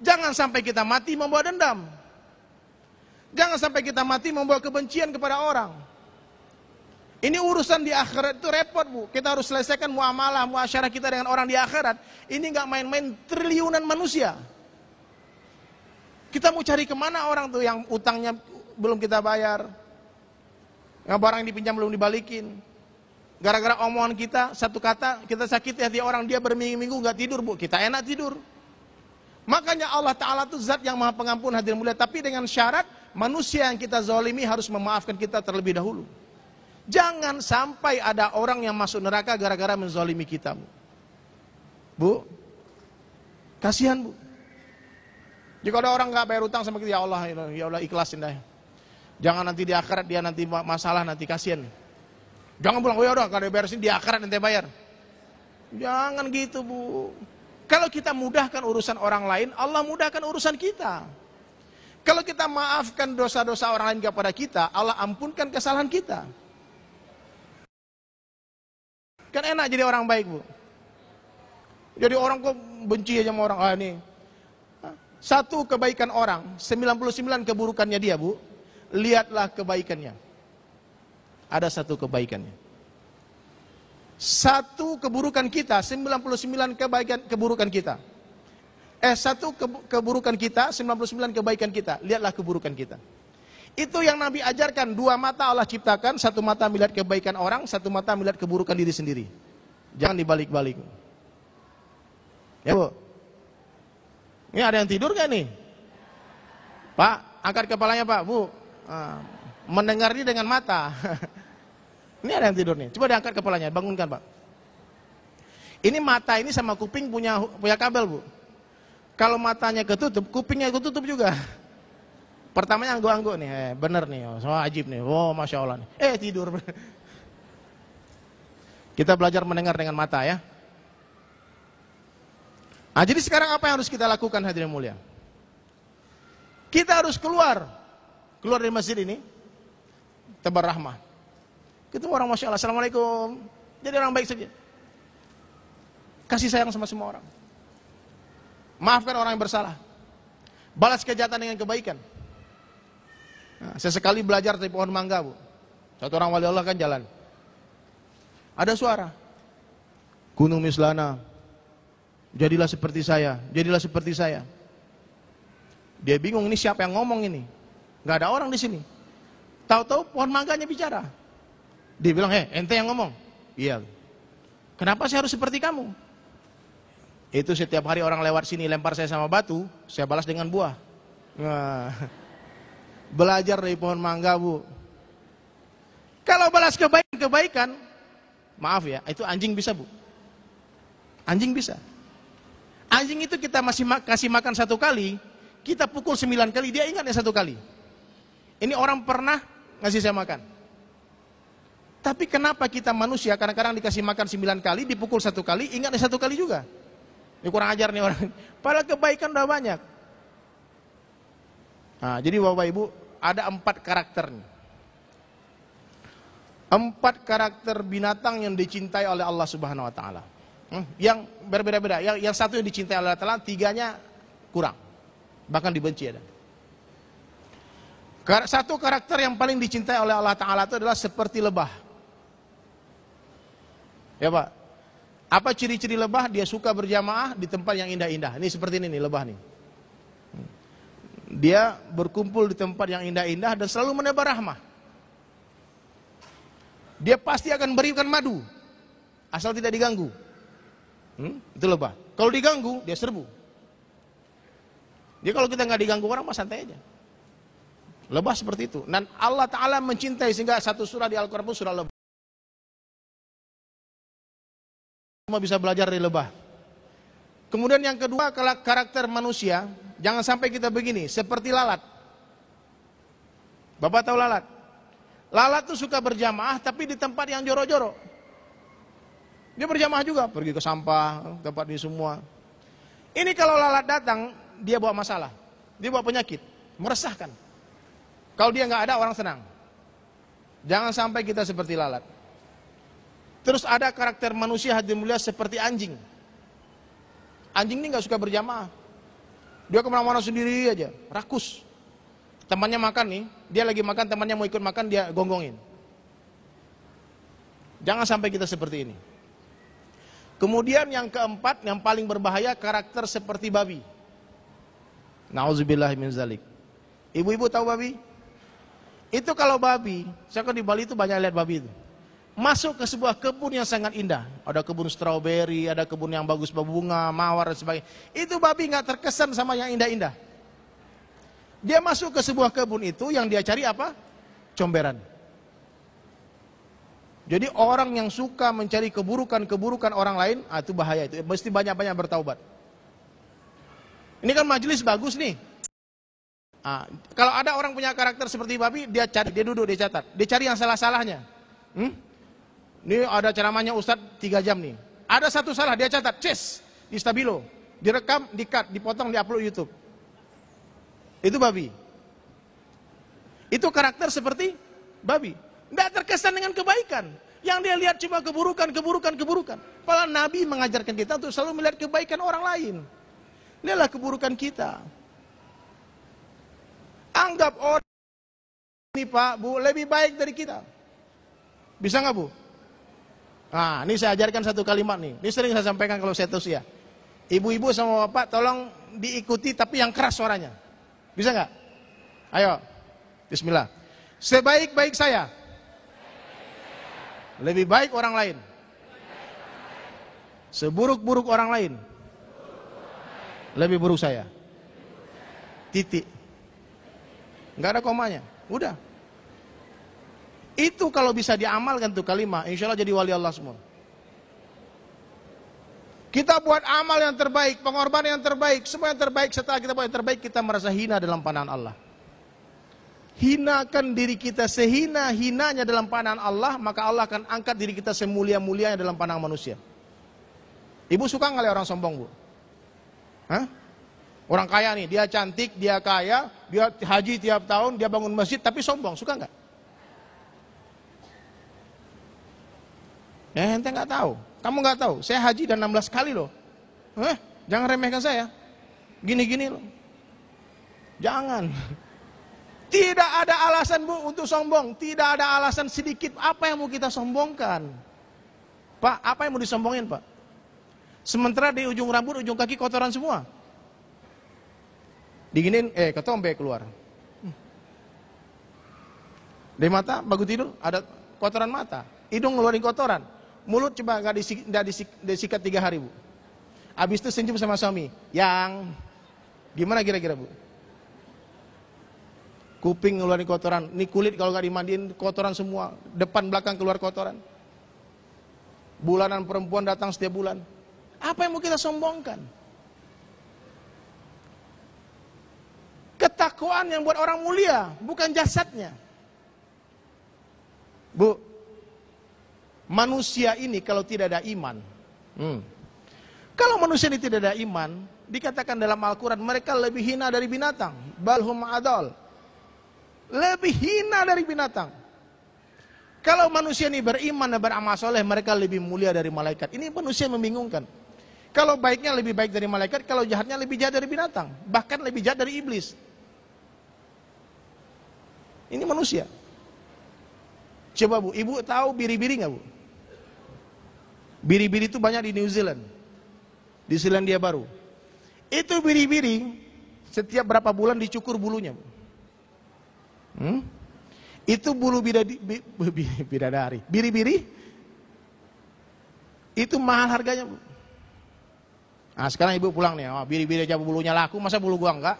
jangan sampai kita mati membawa dendam. Jangan sampai kita mati membawa kebencian kepada orang. Ini urusan di akhirat itu repot bu. Kita harus selesaikan muamalah, muasyarah kita dengan orang di akhirat. Ini nggak main-main triliunan manusia. Kita mau cari kemana orang tuh yang utangnya belum kita bayar, yang barang yang dipinjam belum dibalikin. Gara-gara omongan kita, satu kata kita sakit hati orang dia berminggu-minggu nggak tidur bu. Kita enak tidur. Makanya Allah Ta'ala itu zat yang maha pengampun hadir mulia. Tapi dengan syarat manusia yang kita zolimi harus memaafkan kita terlebih dahulu. Jangan sampai ada orang yang masuk neraka gara-gara menzolimi kita. Bu, bu kasihan bu. Jika ada orang nggak bayar utang sama kita, ya Allah, ya Allah ya ikhlasin dah. Jangan nanti di akhirat dia nanti masalah nanti kasihan. Jangan pulang, oh, ya udah kalau bayar sini di akhirat nanti bayar. Jangan gitu bu. Kalau kita mudahkan urusan orang lain, Allah mudahkan urusan kita. Kalau kita maafkan dosa-dosa orang lain kepada kita, Allah ampunkan kesalahan kita. Kan enak jadi orang baik, Bu. Jadi orang kok benci aja sama orang. Ah, ini. Satu kebaikan orang, 99 keburukannya dia, Bu. Lihatlah kebaikannya. Ada satu kebaikannya. Satu keburukan kita, 99 kebaikan keburukan kita. Eh, satu keburukan kita, 99 kebaikan kita. Lihatlah keburukan kita. Itu yang Nabi ajarkan, dua mata Allah ciptakan, satu mata melihat kebaikan orang, satu mata melihat keburukan diri sendiri. Jangan dibalik-balik. Ya bu? Ini ada yang tidur gak nih? Pak, angkat kepalanya pak, bu. Ah, mendengar ini dengan mata. ini ada yang tidur nih, coba diangkat kepalanya, bangunkan pak. Ini mata ini sama kuping punya punya kabel bu. Kalau matanya ketutup, kupingnya ketutup juga. Pertamanya anggu-anggu nih, eh, bener nih, oh, semua ajib nih, oh masya Allah nih. Eh tidur. Kita belajar mendengar dengan mata ya. Nah, jadi sekarang apa yang harus kita lakukan hadirin mulia? Kita harus keluar, keluar dari masjid ini, tebar rahmah. Ketemu orang masya Allah, assalamualaikum. Jadi orang baik saja. Kasih sayang sama semua orang. Maafkan orang yang bersalah. Balas kejahatan dengan kebaikan. Nah, saya sekali belajar dari pohon mangga, Bu. Satu orang wali Allah kan jalan. Ada suara. Gunung Mislana. Jadilah seperti saya, jadilah seperti saya. Dia bingung ini siapa yang ngomong ini. Gak ada orang di sini. Tahu-tahu pohon mangganya bicara. Dia bilang, "Eh, ente yang ngomong." Iya. Kenapa saya harus seperti kamu? Itu setiap hari orang lewat sini lempar saya sama batu, saya balas dengan buah. Nah. Belajar dari pohon mangga, Bu. Kalau balas kebaikan-kebaikan, maaf ya, itu anjing bisa, Bu. Anjing bisa. Anjing itu kita masih kasih makan satu kali, kita pukul sembilan kali, dia ingat yang satu kali. Ini orang pernah ngasih saya makan. Tapi kenapa kita manusia kadang-kadang dikasih makan sembilan kali, dipukul satu kali, ingatnya satu kali juga. Ini kurang ajar nih orang. Padahal kebaikan udah banyak. Nah, jadi bapak ibu ada empat karakternya. Empat karakter binatang yang dicintai oleh Allah Subhanahu wa taala. Hmm, yang berbeda-beda. Yang, yang satu yang dicintai oleh Allah taala, tiganya kurang. Bahkan dibenci ada. Satu karakter yang paling dicintai oleh Allah taala itu adalah seperti lebah. Ya, Pak. Apa ciri-ciri lebah? Dia suka berjamaah di tempat yang indah-indah. Ini seperti ini nih lebah nih dia berkumpul di tempat yang indah-indah dan selalu menebar rahmah. Dia pasti akan berikan madu, asal tidak diganggu. Hmm? Itu lebah. Kalau diganggu, dia serbu. Jadi kalau kita nggak diganggu orang, mah santai aja. Lebah seperti itu. Dan Allah Ta'ala mencintai sehingga satu surah di Al-Quran pun surah lebah. Semua bisa belajar dari lebah. Kemudian yang kedua karakter manusia, jangan sampai kita begini, seperti lalat. Bapak tahu lalat? Lalat tuh suka berjamaah tapi di tempat yang jorok-jorok. Dia berjamaah juga, pergi ke sampah, tempat ini semua. Ini kalau lalat datang, dia bawa masalah. Dia bawa penyakit, meresahkan. Kalau dia nggak ada, orang senang. Jangan sampai kita seperti lalat. Terus ada karakter manusia hadir mulia seperti anjing. Anjing ini nggak suka berjamaah. Dia kemana-mana sendiri aja, rakus. Temannya makan nih, dia lagi makan, temannya mau ikut makan, dia gonggongin. Jangan sampai kita seperti ini. Kemudian yang keempat, yang paling berbahaya, karakter seperti babi. Nauzubillah min zalik. Ibu-ibu tahu babi? Itu kalau babi, saya kan di Bali itu banyak lihat babi itu masuk ke sebuah kebun yang sangat indah. Ada kebun stroberi, ada kebun yang bagus berbunga, mawar dan sebagainya. Itu babi nggak terkesan sama yang indah-indah. Dia masuk ke sebuah kebun itu yang dia cari apa? Comberan. Jadi orang yang suka mencari keburukan-keburukan orang lain, ah, itu bahaya itu. Mesti banyak-banyak bertaubat. Ini kan majelis bagus nih. Ah, kalau ada orang punya karakter seperti babi, dia cari, dia duduk, dia catat. Dia cari yang salah-salahnya. Hmm? Ini ada ceramahnya Ustadz tiga jam nih. Ada satu salah dia catat, ces, di stabilo, direkam, di dikat, dipotong, upload YouTube. Itu babi. Itu karakter seperti babi. Tidak terkesan dengan kebaikan. Yang dia lihat cuma keburukan, keburukan, keburukan. Padahal Nabi mengajarkan kita untuk selalu melihat kebaikan orang lain. Lihatlah keburukan kita. Anggap orang ini Pak, Bu, lebih baik dari kita. Bisa nggak Bu? Nah, ini saya ajarkan satu kalimat nih. Ini sering saya sampaikan kalau saya ya. Ibu-ibu sama bapak tolong diikuti tapi yang keras suaranya. Bisa nggak? Ayo. Bismillah. Sebaik-baik saya. Lebih baik orang lain. Seburuk-buruk orang lain. Lebih buruk saya. Titik. Nggak ada komanya. Udah. Itu kalau bisa diamalkan tuh kalimat, insya Allah jadi wali Allah semua. Kita buat amal yang terbaik, pengorbanan yang terbaik, semua yang terbaik. Setelah kita buat yang terbaik, kita merasa hina dalam pandangan Allah. Hinakan diri kita sehina-hinanya dalam pandangan Allah, maka Allah akan angkat diri kita semulia-mulianya dalam pandangan manusia. Ibu suka nggak orang sombong, Bu? Hah? Orang kaya nih, dia cantik, dia kaya, dia haji tiap tahun, dia bangun masjid, tapi sombong, suka nggak? Ya, ente nggak tahu. Kamu nggak tahu. Saya haji dan 16 kali loh. Eh, jangan remehkan saya. Gini-gini loh. Jangan. Tidak ada alasan bu untuk sombong. Tidak ada alasan sedikit. Apa yang mau kita sombongkan? Pak, apa yang mau disombongin pak? Sementara di ujung rambut, ujung kaki kotoran semua. Diginin, eh ketombe keluar. Di mata, bagus tidur, ada kotoran mata. Hidung ngeluarin kotoran mulut coba nggak disik, disik, disikat tiga hari bu. Abis itu senyum sama suami. Yang gimana kira-kira bu? Kuping ngeluarin kotoran. Ini kulit kalau nggak dimandiin kotoran semua. Depan belakang keluar kotoran. Bulanan perempuan datang setiap bulan. Apa yang mau kita sombongkan? Ketakuan yang buat orang mulia, bukan jasadnya. Bu, manusia ini kalau tidak ada iman, hmm. kalau manusia ini tidak ada iman, dikatakan dalam Al-Quran mereka lebih hina dari binatang. Balhum adol. Lebih hina dari binatang. Kalau manusia ini beriman dan beramal soleh, mereka lebih mulia dari malaikat. Ini manusia membingungkan. Kalau baiknya lebih baik dari malaikat, kalau jahatnya lebih jahat dari binatang. Bahkan lebih jahat dari iblis. Ini manusia. Coba bu, ibu tahu biri-biri nggak bu? Biri-biri itu banyak di New Zealand. Di Selandia Baru. Itu biri-biri setiap berapa bulan dicukur bulunya. Hmm? Itu bulu bidadari. Biri-biri itu mahal harganya. Nah, sekarang ibu pulang nih, oh, biri-biri aja bulunya laku, masa bulu gua enggak?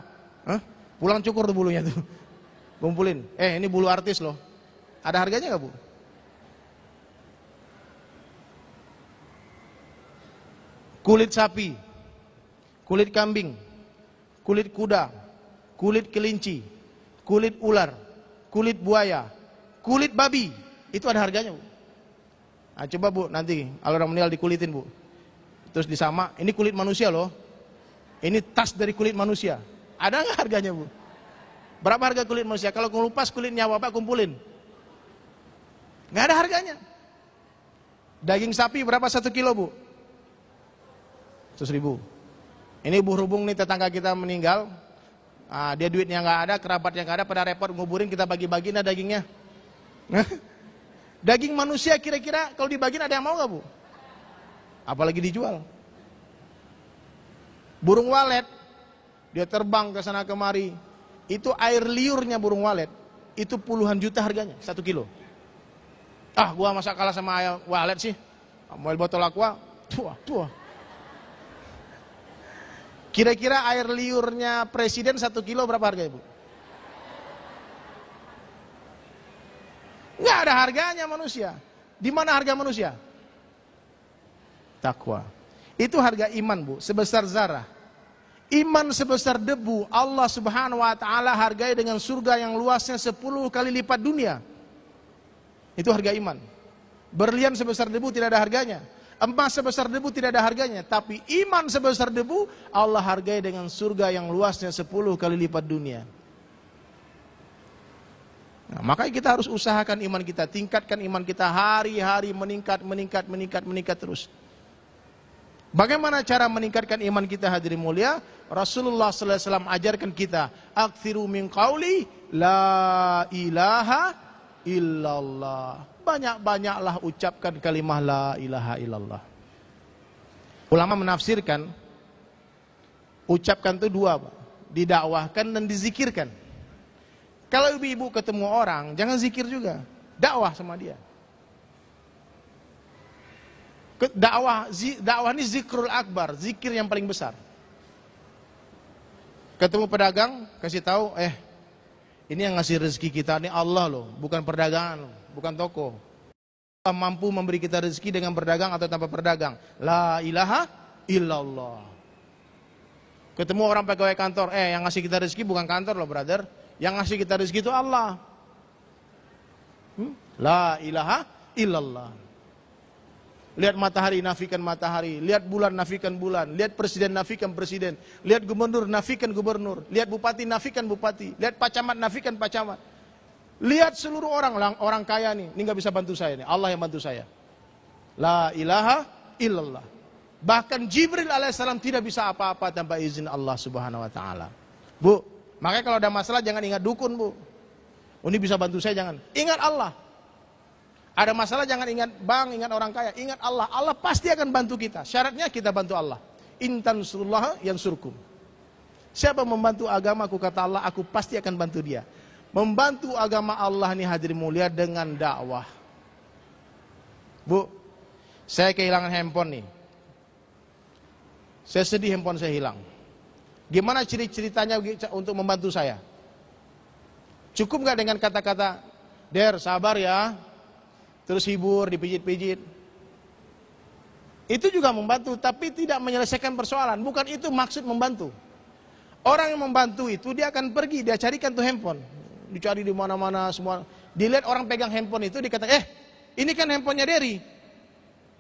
Huh? Pulang cukur tuh bulunya tuh. Kumpulin. Eh, ini bulu artis loh. Ada harganya enggak, Bu? kulit sapi, kulit kambing, kulit kuda, kulit kelinci, kulit ular, kulit buaya, kulit babi. Itu ada harganya, Bu. Nah, coba Bu nanti kalau orang meninggal dikulitin, Bu. Terus disama, ini kulit manusia loh. Ini tas dari kulit manusia. Ada nggak harganya, Bu? Berapa harga kulit manusia? Kalau ngelupas kulit nyawa Pak kumpulin. Nggak ada harganya. Daging sapi berapa satu kilo, Bu? 100 ribu. Ini hubung nih tetangga kita meninggal, ah, dia duitnya nggak ada, kerabatnya nggak ada, pada repot nguburin kita bagi-bagi nah dagingnya. daging manusia kira-kira kalau dibagiin ada yang mau nggak bu? Apalagi dijual. Burung walet, dia terbang ke sana kemari. Itu air liurnya burung walet, itu puluhan juta harganya, satu kilo. Ah, gua masa kalah sama walet sih. Ah, mau botol aqua, tua, tua. Kira-kira air liurnya presiden satu kilo berapa harga ibu? Nggak ada harganya manusia. Di mana harga manusia? Takwa. Itu harga iman bu, sebesar zarah. Iman sebesar debu, Allah subhanahu wa ta'ala hargai dengan surga yang luasnya 10 kali lipat dunia. Itu harga iman. Berlian sebesar debu tidak ada harganya. Emas sebesar debu tidak ada harganya, tapi iman sebesar debu Allah hargai dengan surga yang luasnya 10 kali lipat dunia. Nah, makanya kita harus usahakan iman kita, tingkatkan iman kita hari-hari meningkat, meningkat, meningkat, meningkat terus. Bagaimana cara meningkatkan iman kita hadirin mulia? Rasulullah SAW ajarkan kita, "Aktsiru min qawli, la ilaha illallah." banyak-banyaklah ucapkan kalimah la ilaha illallah. Ulama menafsirkan ucapkan itu dua, Didakwahkan dan dizikirkan. Kalau ibu-ibu ketemu orang, jangan zikir juga. Dakwah sama dia. Dakwah dakwah ini zikrul akbar, zikir yang paling besar. Ketemu pedagang, kasih tahu, eh ini yang ngasih rezeki kita ini Allah loh, bukan perdagangan loh bukan toko. Allah mampu memberi kita rezeki dengan berdagang atau tanpa berdagang. La ilaha illallah. Ketemu orang pegawai kantor, eh yang ngasih kita rezeki bukan kantor loh brother. Yang ngasih kita rezeki itu Allah. Hmm? La ilaha illallah. Lihat matahari nafikan matahari, lihat bulan nafikan bulan, lihat presiden nafikan presiden, lihat gubernur nafikan gubernur, lihat bupati nafikan bupati, lihat pacamat nafikan pacamat. Lihat seluruh orang, orang kaya nih, ini nggak bisa bantu saya nih. Allah yang bantu saya. La ilaha illallah. Bahkan Jibril alaihissalam tidak bisa apa-apa tanpa izin Allah subhanahu wa ta'ala. Bu, makanya kalau ada masalah jangan ingat dukun bu. Oh, ini bisa bantu saya jangan. Ingat Allah. Ada masalah jangan ingat bank, ingat orang kaya. Ingat Allah. Allah pasti akan bantu kita. Syaratnya kita bantu Allah. Intan surullah yang surkum. Siapa membantu agamaku kata Allah, aku pasti akan bantu dia membantu agama Allah nih hadir mulia dengan dakwah. Bu, saya kehilangan handphone nih. Saya sedih handphone saya hilang. Gimana ciri-ceritanya untuk membantu saya? Cukup nggak dengan kata-kata, Der, sabar ya. Terus hibur, dipijit-pijit. Itu juga membantu, tapi tidak menyelesaikan persoalan. Bukan itu maksud membantu. Orang yang membantu itu, dia akan pergi, dia carikan tuh handphone dicari di mana-mana semua. Dilihat orang pegang handphone itu dikatakan, "Eh, ini kan handphonenya Derry.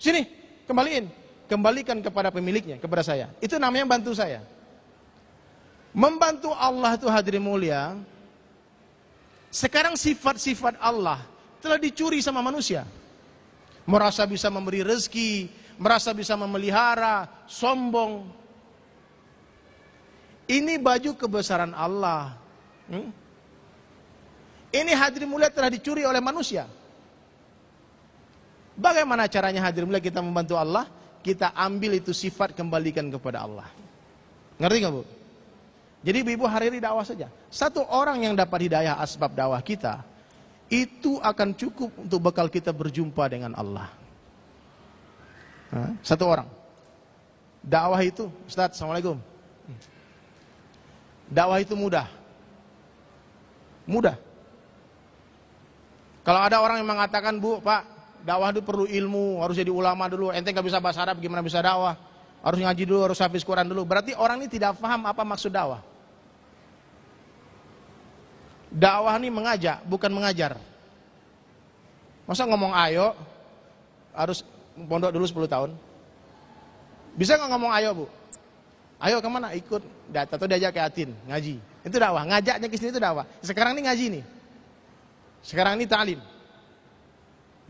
Sini, kembaliin." Kembalikan kepada pemiliknya, kepada saya. Itu namanya bantu saya. Membantu Allah itu hadirin mulia. Sekarang sifat-sifat Allah telah dicuri sama manusia. Merasa bisa memberi rezeki, merasa bisa memelihara, sombong. Ini baju kebesaran Allah. Hmm? Ini hadirin mulia telah dicuri oleh manusia. Bagaimana caranya Hadir mulia kita membantu Allah? Kita ambil itu sifat kembalikan kepada Allah. Ngerti nggak bu? Jadi ibu-ibu hari ini dakwah saja. Satu orang yang dapat hidayah asbab dakwah kita, itu akan cukup untuk bekal kita berjumpa dengan Allah. Satu orang. Dakwah itu, Ustaz, Assalamualaikum. Dakwah itu mudah. Mudah. Kalau ada orang yang mengatakan, Bu, Pak, dakwah itu perlu ilmu, harus jadi ulama dulu. Ente gak bisa bahasa Arab, gimana bisa dakwah? Harus ngaji dulu, harus habis Quran dulu. Berarti orang ini tidak paham apa maksud dakwah. Dakwah ini mengajak, bukan mengajar. Masa ngomong ayo, harus pondok dulu 10 tahun? Bisa nggak ngomong ayo, Bu? Ayo kemana? Ikut. Atau diajak ke Atin, ngaji. Itu dakwah. Ngajaknya ke sini itu dakwah. Sekarang ini ngaji nih. Sekarang ini ta'lim.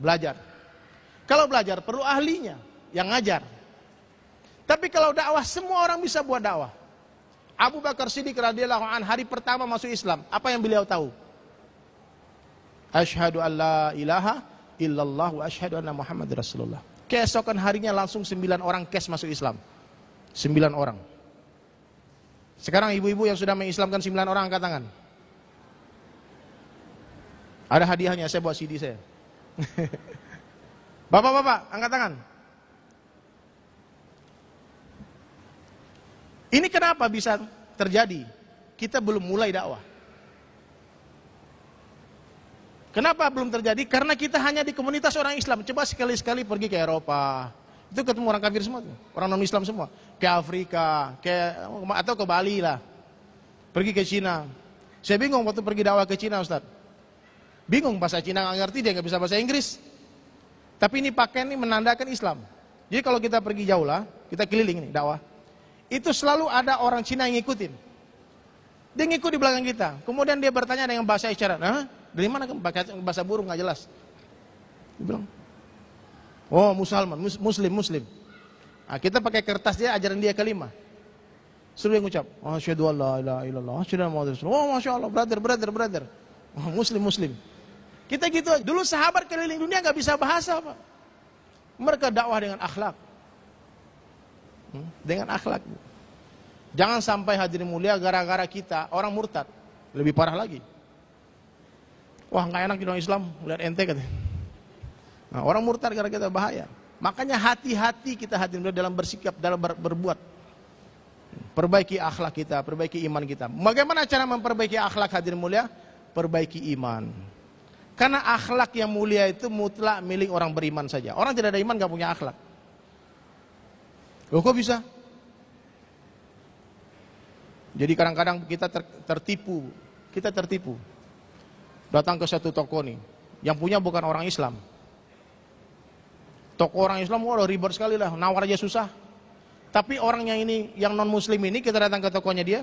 Belajar. Kalau belajar perlu ahlinya yang ngajar. Tapi kalau dakwah semua orang bisa buat dakwah. Abu Bakar Siddiq radhiyallahu an hari pertama masuk Islam, apa yang beliau tahu? ashadu an la ilaha illallah wa ashadu anna Muhammad Rasulullah. Keesokan harinya langsung sembilan orang kes masuk Islam. Sembilan orang. Sekarang ibu-ibu yang sudah mengislamkan sembilan orang angkat tangan. Ada hadiahnya, saya buat CD saya. Bapak-bapak, angkat tangan. Ini kenapa bisa terjadi? Kita belum mulai dakwah. Kenapa belum terjadi? Karena kita hanya di komunitas orang Islam. Coba sekali-sekali pergi ke Eropa. Itu ketemu orang kafir semua, orang non-Islam semua. Ke Afrika, ke atau ke Bali lah. Pergi ke Cina. Saya bingung waktu pergi dakwah ke Cina, Ustaz. Bingung bahasa Cina nggak ngerti dia nggak bisa bahasa Inggris. Tapi ini pakai ini menandakan Islam. Jadi kalau kita pergi jauh lah, kita keliling nih dakwah. Itu selalu ada orang Cina yang ngikutin. Dia ngikut di belakang kita. Kemudian dia bertanya dengan bahasa isyarat. nah Dari mana bahasa burung nggak jelas? Dia bilang, oh musalman, muslim, muslim. Nah, kita pakai kertas dia, ajaran dia kelima. Suruh dia ngucap, asyhadu Allah, la ilaha illallah, Oh, Masya Allah, brother, brother, brother. Oh, muslim, muslim. Kita gitu aja. Dulu sahabat keliling dunia nggak bisa bahasa, apa. Mereka dakwah dengan akhlak. Hmm? Dengan akhlak. Jangan sampai hadirin mulia gara-gara kita orang murtad. Lebih parah lagi. Wah nggak enak di Islam melihat ente katanya. Nah, orang murtad gara kita bahaya. Makanya hati-hati kita hadirin mulia dalam bersikap, dalam ber berbuat. Perbaiki akhlak kita, perbaiki iman kita. Bagaimana cara memperbaiki akhlak hadirin mulia? Perbaiki iman. Karena akhlak yang mulia itu mutlak milik orang beriman saja. Orang tidak ada iman gak punya akhlak. Loh kok bisa? Jadi kadang-kadang kita ter, tertipu, kita tertipu. Datang ke satu toko nih, yang punya bukan orang Islam. Toko orang Islam, wah ribet sekali lah, nawar aja susah. Tapi orang yang ini, yang non muslim ini, kita datang ke tokonya dia,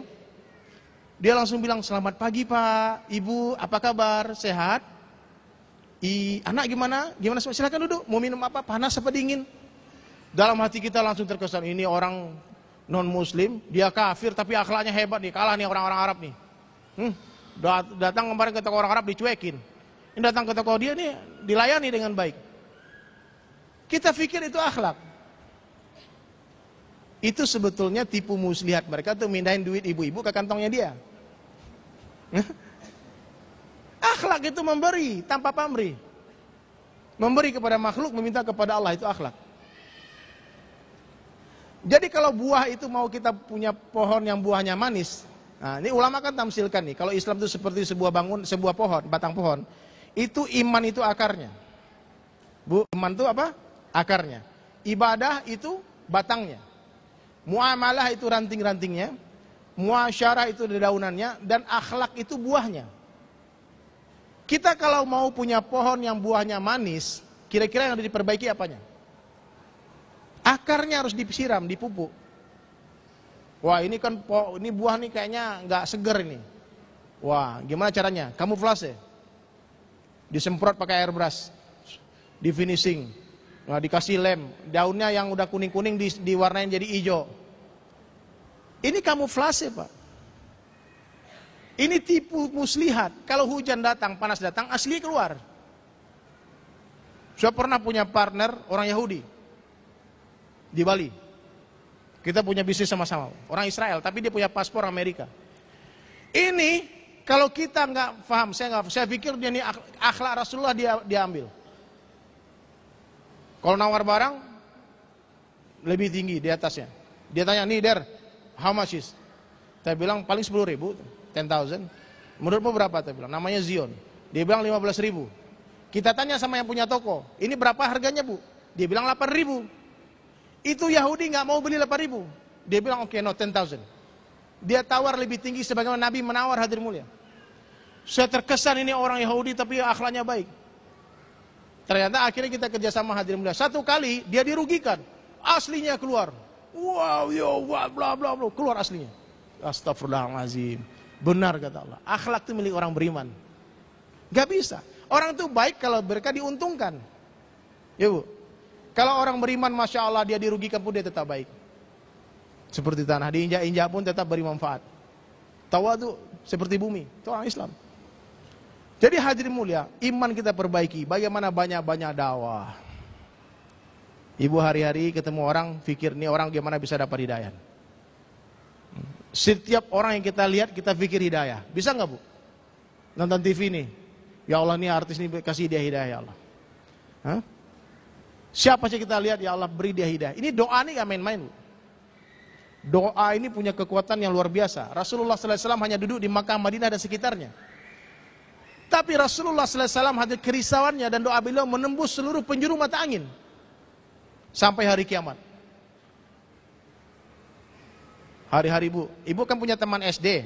dia langsung bilang, selamat pagi pak, ibu, apa kabar, sehat? I, anak gimana? Gimana? silahkan duduk. Mau minum apa? Panas apa dingin? Dalam hati kita langsung terkesan ini orang non muslim, dia kafir tapi akhlaknya hebat nih, kalah nih orang-orang Arab nih. Hmm, datang kemarin ke toko orang Arab dicuekin. Ini datang ke toko dia nih dilayani dengan baik. Kita pikir itu akhlak. Itu sebetulnya tipu muslihat mereka tuh mindahin duit ibu-ibu ke kantongnya dia. Akhlak itu memberi tanpa pamrih. Memberi kepada makhluk, meminta kepada Allah itu akhlak. Jadi kalau buah itu mau kita punya pohon yang buahnya manis, nah ini ulama kan tamsilkan nih, kalau Islam itu seperti sebuah bangun, sebuah pohon, batang pohon, itu iman itu akarnya. Bu, iman itu apa? Akarnya. Ibadah itu batangnya. Muamalah itu ranting-rantingnya, muasyarah itu dedaunannya dan akhlak itu buahnya. Kita kalau mau punya pohon yang buahnya manis, kira-kira yang harus diperbaiki apanya? Akarnya harus disiram, dipupuk. Wah ini kan po, ini buah nih kayaknya nggak seger ini. Wah gimana caranya? Kamu Disemprot pakai air beras. di finishing, nah, dikasih lem, daunnya yang udah kuning-kuning di, diwarnain jadi hijau. Ini kamuflase pak. Ini tipu muslihat. Kalau hujan datang, panas datang, asli keluar. Saya pernah punya partner orang Yahudi di Bali. Kita punya bisnis sama-sama. Orang Israel, tapi dia punya paspor Amerika. Ini kalau kita nggak paham, saya nggak, saya pikir dia ini akhlak Rasulullah dia diambil. Kalau nawar barang lebih tinggi di atasnya. Dia tanya, nih der, how much is? Saya bilang paling sepuluh ribu. 10,000. Menurutmu berapa? Dia bilang, namanya Zion. Dia bilang 15.000. Kita tanya sama yang punya toko, ini berapa harganya bu? Dia bilang 8.000. Itu Yahudi nggak mau beli 8.000, Dia bilang, oke okay, no 10,000. Dia tawar lebih tinggi sebagaimana Nabi menawar hadir mulia. Saya terkesan ini orang Yahudi tapi akhlaknya baik. Ternyata akhirnya kita kerjasama hadir mulia. Satu kali dia dirugikan. Aslinya keluar. Wow, yo, wow, bla bla bla. Keluar aslinya. Astagfirullahalazim. Benar kata Allah. Akhlak itu milik orang beriman. Gak bisa. Orang itu baik kalau mereka diuntungkan. Ya bu. Kalau orang beriman, masya Allah dia dirugikan pun dia tetap baik. Seperti tanah diinjak-injak pun tetap beri manfaat. tawa itu seperti bumi. Itu orang Islam. Jadi hadir mulia, iman kita perbaiki. Bagaimana banyak-banyak dakwah. Ibu hari-hari ketemu orang, Fikir nih orang gimana bisa dapat hidayah. Setiap orang yang kita lihat kita pikir hidayah. Bisa nggak bu? Nonton TV nih. Ya Allah nih artis nih kasih dia hidayah ya Allah. Hah? Siapa sih kita lihat ya Allah beri dia hidayah. Ini doa nih gak main-main Doa ini punya kekuatan yang luar biasa. Rasulullah SAW hanya duduk di makam Madinah dan sekitarnya. Tapi Rasulullah SAW hadir kerisauannya dan doa beliau menembus seluruh penjuru mata angin. Sampai hari kiamat. Hari-hari ibu. Ibu kan punya teman SD,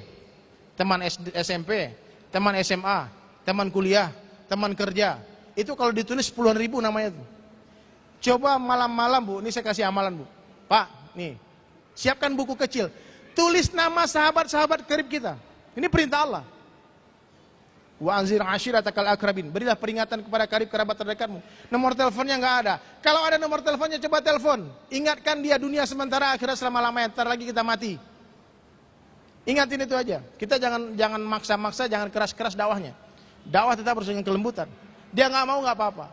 teman SD, SMP, teman SMA, teman kuliah, teman kerja. Itu kalau ditulis puluhan ribu namanya itu. Coba malam-malam bu, ini saya kasih amalan bu. Pak, nih, siapkan buku kecil. Tulis nama sahabat-sahabat kerib kita. Ini perintah Allah. Wa anzir ashiratakal akrabin. Berilah peringatan kepada karib kerabat terdekatmu. Nomor teleponnya enggak ada. Kalau ada nomor teleponnya coba telepon. Ingatkan dia dunia sementara akhirat selama-lamanya. Ntar lagi kita mati. Ingatin itu aja. Kita jangan jangan maksa-maksa, jangan keras-keras dakwahnya. Dakwah tetap harus dengan kelembutan. Dia nggak mau nggak apa-apa.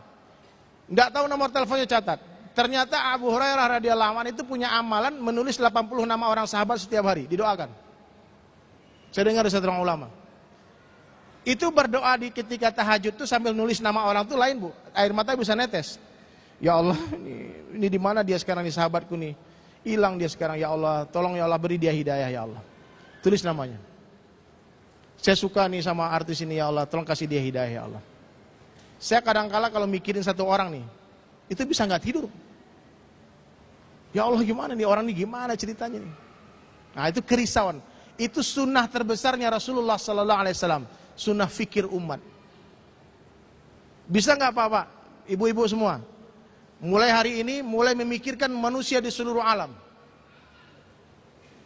Nggak tahu nomor teleponnya catat. Ternyata Abu Hurairah radhiyallahu anhu itu punya amalan menulis 80 nama orang sahabat setiap hari didoakan. Saya dengar dari seorang ulama. Itu berdoa di ketika tahajud tuh sambil nulis nama orang tuh lain bu, air mata bisa netes. Ya Allah, ini, ini di mana dia sekarang nih sahabatku nih? Hilang dia sekarang ya Allah, tolong ya Allah beri dia hidayah ya Allah. Tulis namanya. Saya suka nih sama artis ini ya Allah, tolong kasih dia hidayah ya Allah. Saya kadang kala kalau mikirin satu orang nih, itu bisa nggak tidur. Ya Allah gimana nih orang ini gimana ceritanya nih? Nah itu kerisauan. Itu sunnah terbesarnya Rasulullah Sallallahu Alaihi Wasallam sunnah fikir umat. Bisa nggak Pak, Ibu-ibu semua? Mulai hari ini, mulai memikirkan manusia di seluruh alam.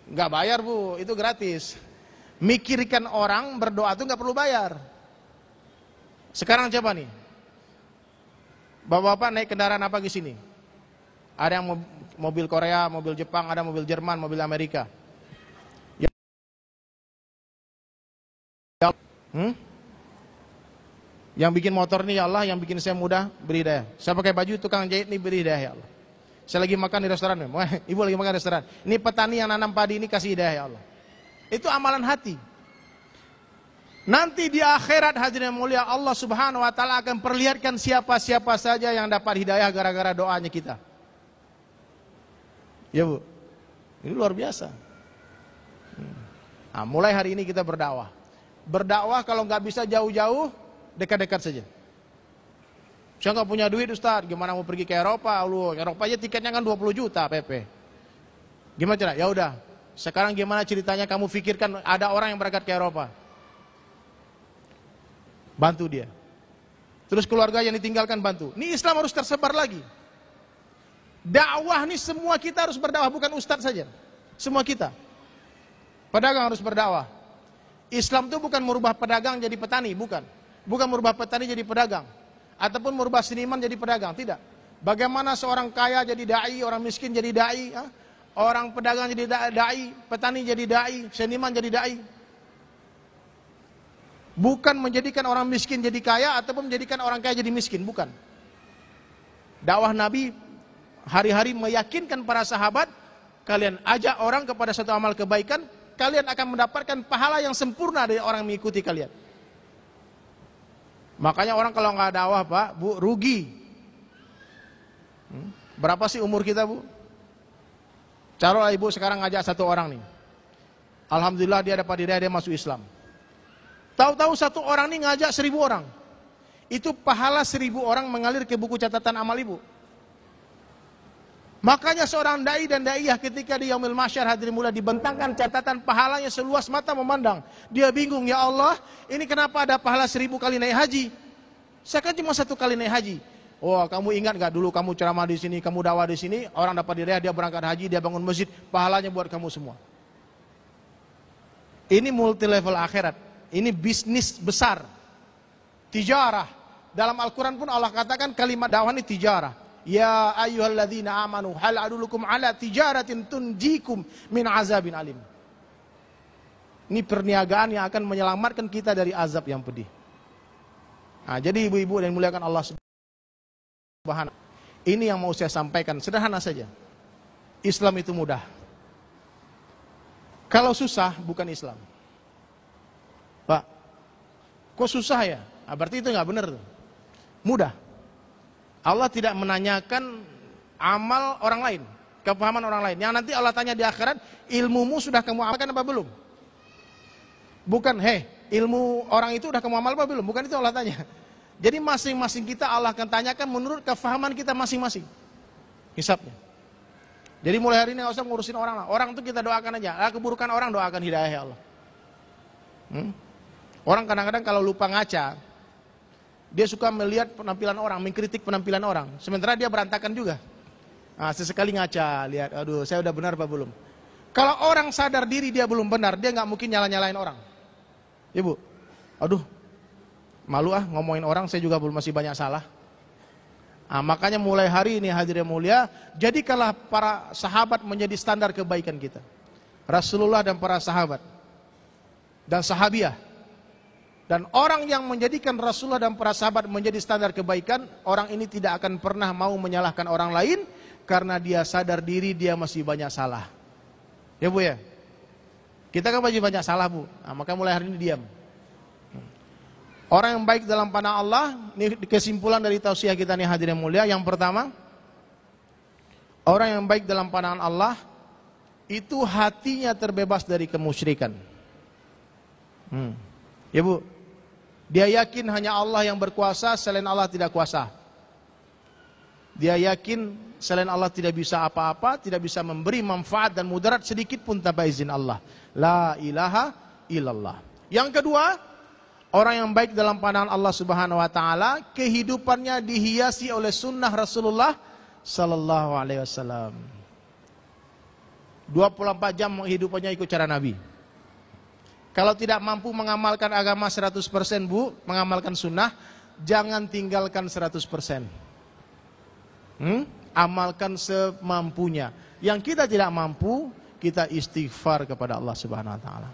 Nggak bayar Bu, itu gratis. Mikirkan orang berdoa itu nggak perlu bayar. Sekarang coba nih. Bapak-bapak naik kendaraan apa di sini? Ada yang mobil Korea, mobil Jepang, ada mobil Jerman, mobil Amerika. Hmm? Yang bikin motor nih ya Allah, yang bikin saya mudah beri daya. Saya pakai baju tukang jahit nih beri daya ya Allah. Saya lagi makan di restoran, nih. ibu lagi makan di restoran. Ini petani yang nanam padi ini kasih hidayah ya Allah. Itu amalan hati. Nanti di akhirat hadirin mulia Allah Subhanahu wa taala akan perlihatkan siapa-siapa saja yang dapat hidayah gara-gara doanya kita. Ya, Bu. Ini luar biasa. Hmm. Nah, mulai hari ini kita berdakwah berdakwah kalau nggak bisa jauh-jauh dekat-dekat saja. Saya nggak punya duit Ustaz, gimana mau pergi ke Eropa? Lu Eropa aja tiketnya kan 20 juta PP. Gimana cara? Ya udah. Sekarang gimana ceritanya kamu pikirkan ada orang yang berangkat ke Eropa? Bantu dia. Terus keluarga yang ditinggalkan bantu. Ini Islam harus tersebar lagi. Dakwah nih semua kita harus berdakwah bukan ustadz saja. Semua kita. Pedagang harus berdakwah. Islam itu bukan merubah pedagang jadi petani, bukan. Bukan merubah petani jadi pedagang. Ataupun merubah seniman jadi pedagang, tidak. Bagaimana seorang kaya jadi da'i, orang miskin jadi da'i, ha? Ah? orang pedagang jadi da'i, petani jadi da'i, seniman jadi da'i. Bukan menjadikan orang miskin jadi kaya ataupun menjadikan orang kaya jadi miskin, bukan. Dakwah Nabi hari-hari meyakinkan para sahabat, kalian ajak orang kepada satu amal kebaikan, kalian akan mendapatkan pahala yang sempurna dari orang yang mengikuti kalian. Makanya orang kalau nggak dakwah pak, bu rugi. Hmm? Berapa sih umur kita bu? Caro ibu sekarang ngajak satu orang nih. Alhamdulillah dia dapat diri dia masuk Islam. Tahu-tahu satu orang nih ngajak seribu orang. Itu pahala seribu orang mengalir ke buku catatan amal ibu. Makanya seorang dai dan daiyah ketika di yaumil masyar hadirin mula dibentangkan catatan pahalanya seluas mata memandang. Dia bingung, ya Allah, ini kenapa ada pahala seribu kali naik haji? Saya kan cuma satu kali naik haji. Wah, oh, kamu ingat gak dulu kamu ceramah di sini, kamu dakwah di sini, orang dapat diriah, dia berangkat haji, dia bangun masjid, pahalanya buat kamu semua. Ini multi level akhirat. Ini bisnis besar. Tijarah. Dalam Al-Quran pun Allah katakan kalimat dakwah ini tijarah Ya ayyuhalladzina amanu hal adulukum ala tijaratin tunjikum min azabin alim. Ini perniagaan yang akan menyelamatkan kita dari azab yang pedih. Nah, jadi ibu-ibu dan muliakan Allah Subhanahu Ini yang mau saya sampaikan, sederhana saja. Islam itu mudah. Kalau susah bukan Islam. Pak, kok susah ya? Nah, berarti itu nggak benar. Mudah. Allah tidak menanyakan amal orang lain, kepahaman orang lain. Yang nanti Allah tanya di akhirat, ilmumu sudah kamu amalkan apa belum? Bukan, hei, ilmu orang itu sudah kamu amal apa belum? Bukan itu Allah tanya. Jadi masing-masing kita Allah akan tanyakan menurut kefahaman kita masing-masing. Hisapnya. Jadi mulai hari ini gak usah ngurusin orang lah. Orang itu kita doakan aja. Nah, keburukan orang doakan hidayah ya Allah. Hmm? Orang kadang-kadang kalau lupa ngaca, dia suka melihat penampilan orang, mengkritik penampilan orang. Sementara dia berantakan juga. Nah, sesekali ngaca, lihat, aduh saya udah benar apa belum. Kalau orang sadar diri dia belum benar, dia nggak mungkin nyala-nyalain orang. Ibu, aduh malu ah ngomongin orang, saya juga belum masih banyak salah. Nah, makanya mulai hari ini hadirnya mulia, jadikanlah para sahabat menjadi standar kebaikan kita. Rasulullah dan para sahabat. Dan sahabiah dan orang yang menjadikan Rasulullah dan para sahabat menjadi standar kebaikan, orang ini tidak akan pernah mau menyalahkan orang lain karena dia sadar diri dia masih banyak salah. Ya Bu ya? Kita kan masih banyak salah Bu, nah, maka mulai hari ini diam. Orang yang baik dalam pandang Allah, ini kesimpulan dari tausiah kita nih hadirin mulia. Yang pertama, orang yang baik dalam pandangan Allah, itu hatinya terbebas dari kemusyrikan. Hmm. Ya Bu, dia yakin hanya Allah yang berkuasa, selain Allah tidak kuasa. Dia yakin selain Allah tidak bisa apa-apa, tidak bisa memberi manfaat dan mudarat sedikit pun tanpa izin Allah. La ilaha illallah. Yang kedua, orang yang baik dalam pandangan Allah Subhanahu wa taala, kehidupannya dihiasi oleh sunnah Rasulullah sallallahu alaihi wasallam. 24 jam hidupannya ikut cara Nabi. Kalau tidak mampu mengamalkan agama 100% Bu, mengamalkan sunnah, jangan tinggalkan 100%. Hmm? Amalkan semampunya. Yang kita tidak mampu, kita istighfar kepada Allah Subhanahu wa taala.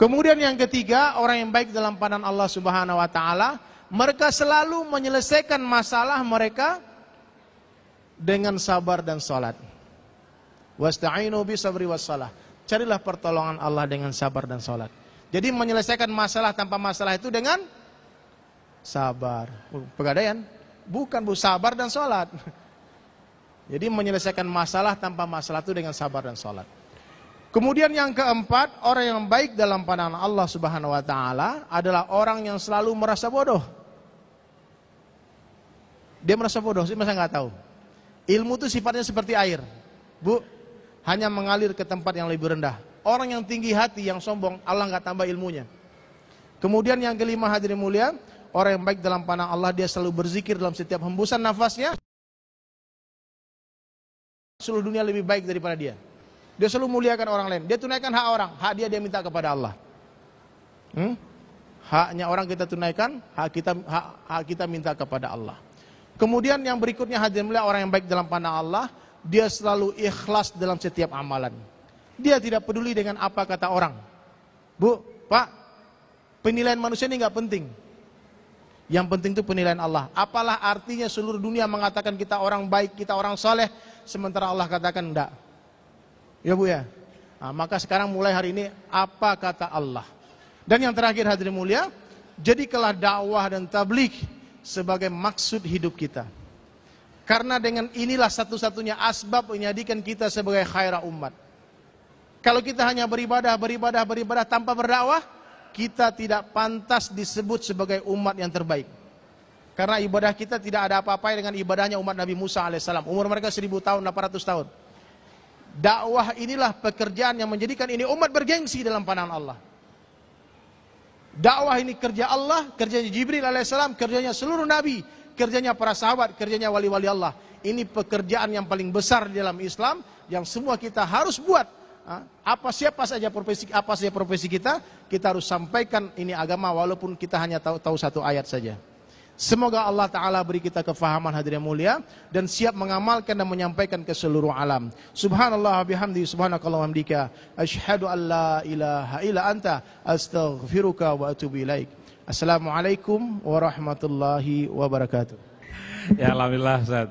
Kemudian yang ketiga, orang yang baik dalam pandangan Allah Subhanahu wa taala, mereka selalu menyelesaikan masalah mereka dengan sabar dan salat. Wasta'inu bi sabri wassalah carilah pertolongan Allah dengan sabar dan sholat. Jadi menyelesaikan masalah tanpa masalah itu dengan sabar. Uh, pegadaian? Bukan bu, sabar dan sholat. Jadi menyelesaikan masalah tanpa masalah itu dengan sabar dan sholat. Kemudian yang keempat, orang yang baik dalam pandangan Allah Subhanahu wa taala adalah orang yang selalu merasa bodoh. Dia merasa bodoh, sih masa nggak tahu. Ilmu itu sifatnya seperti air. Bu, hanya mengalir ke tempat yang lebih rendah. Orang yang tinggi hati, yang sombong, Allah nggak tambah ilmunya. Kemudian yang kelima hadirin mulia, orang yang baik dalam pandang Allah dia selalu berzikir dalam setiap hembusan nafasnya. Seluruh dunia lebih baik daripada dia. Dia selalu muliakan orang lain. Dia tunaikan hak orang, hak dia dia minta kepada Allah. Hmm? Haknya orang kita tunaikan, hak kita hak, hak kita minta kepada Allah. Kemudian yang berikutnya hadirin mulia orang yang baik dalam pandang Allah, dia selalu ikhlas dalam setiap amalan. Dia tidak peduli dengan apa kata orang. Bu, Pak, penilaian manusia ini nggak penting. Yang penting itu penilaian Allah. Apalah artinya seluruh dunia mengatakan kita orang baik, kita orang soleh, sementara Allah katakan enggak. Ya Bu ya? Nah, maka sekarang mulai hari ini, apa kata Allah? Dan yang terakhir hadirin mulia, jadikanlah dakwah dan tablik sebagai maksud hidup kita. Karena dengan inilah satu-satunya asbab menjadikan kita sebagai khairah umat. Kalau kita hanya beribadah, beribadah, beribadah tanpa berdakwah, kita tidak pantas disebut sebagai umat yang terbaik. Karena ibadah kita tidak ada apa-apa dengan ibadahnya umat Nabi Musa alaihissalam. Umur mereka 1000 tahun, 800 tahun. Dakwah inilah pekerjaan yang menjadikan ini umat bergengsi dalam pandangan Allah. Dakwah ini kerja Allah, kerjanya Jibril alaihissalam, kerjanya seluruh nabi kerjanya para sahabat, kerjanya wali-wali Allah. Ini pekerjaan yang paling besar di dalam Islam yang semua kita harus buat. Apa siapa saja profesi apa saja profesi kita, kita harus sampaikan ini agama walaupun kita hanya tahu tahu satu ayat saja. Semoga Allah Ta'ala beri kita kefahaman Hadirnya mulia dan siap mengamalkan dan menyampaikan ke seluruh alam. Subhanallah bihamdi subhanakallah hamdika. Ashadu an ilaha illa anta astaghfiruka wa atubu ilaik. Assalamualaikum warahmatullahi wabarakatuh. Ya Alhamdulillah Ustaz.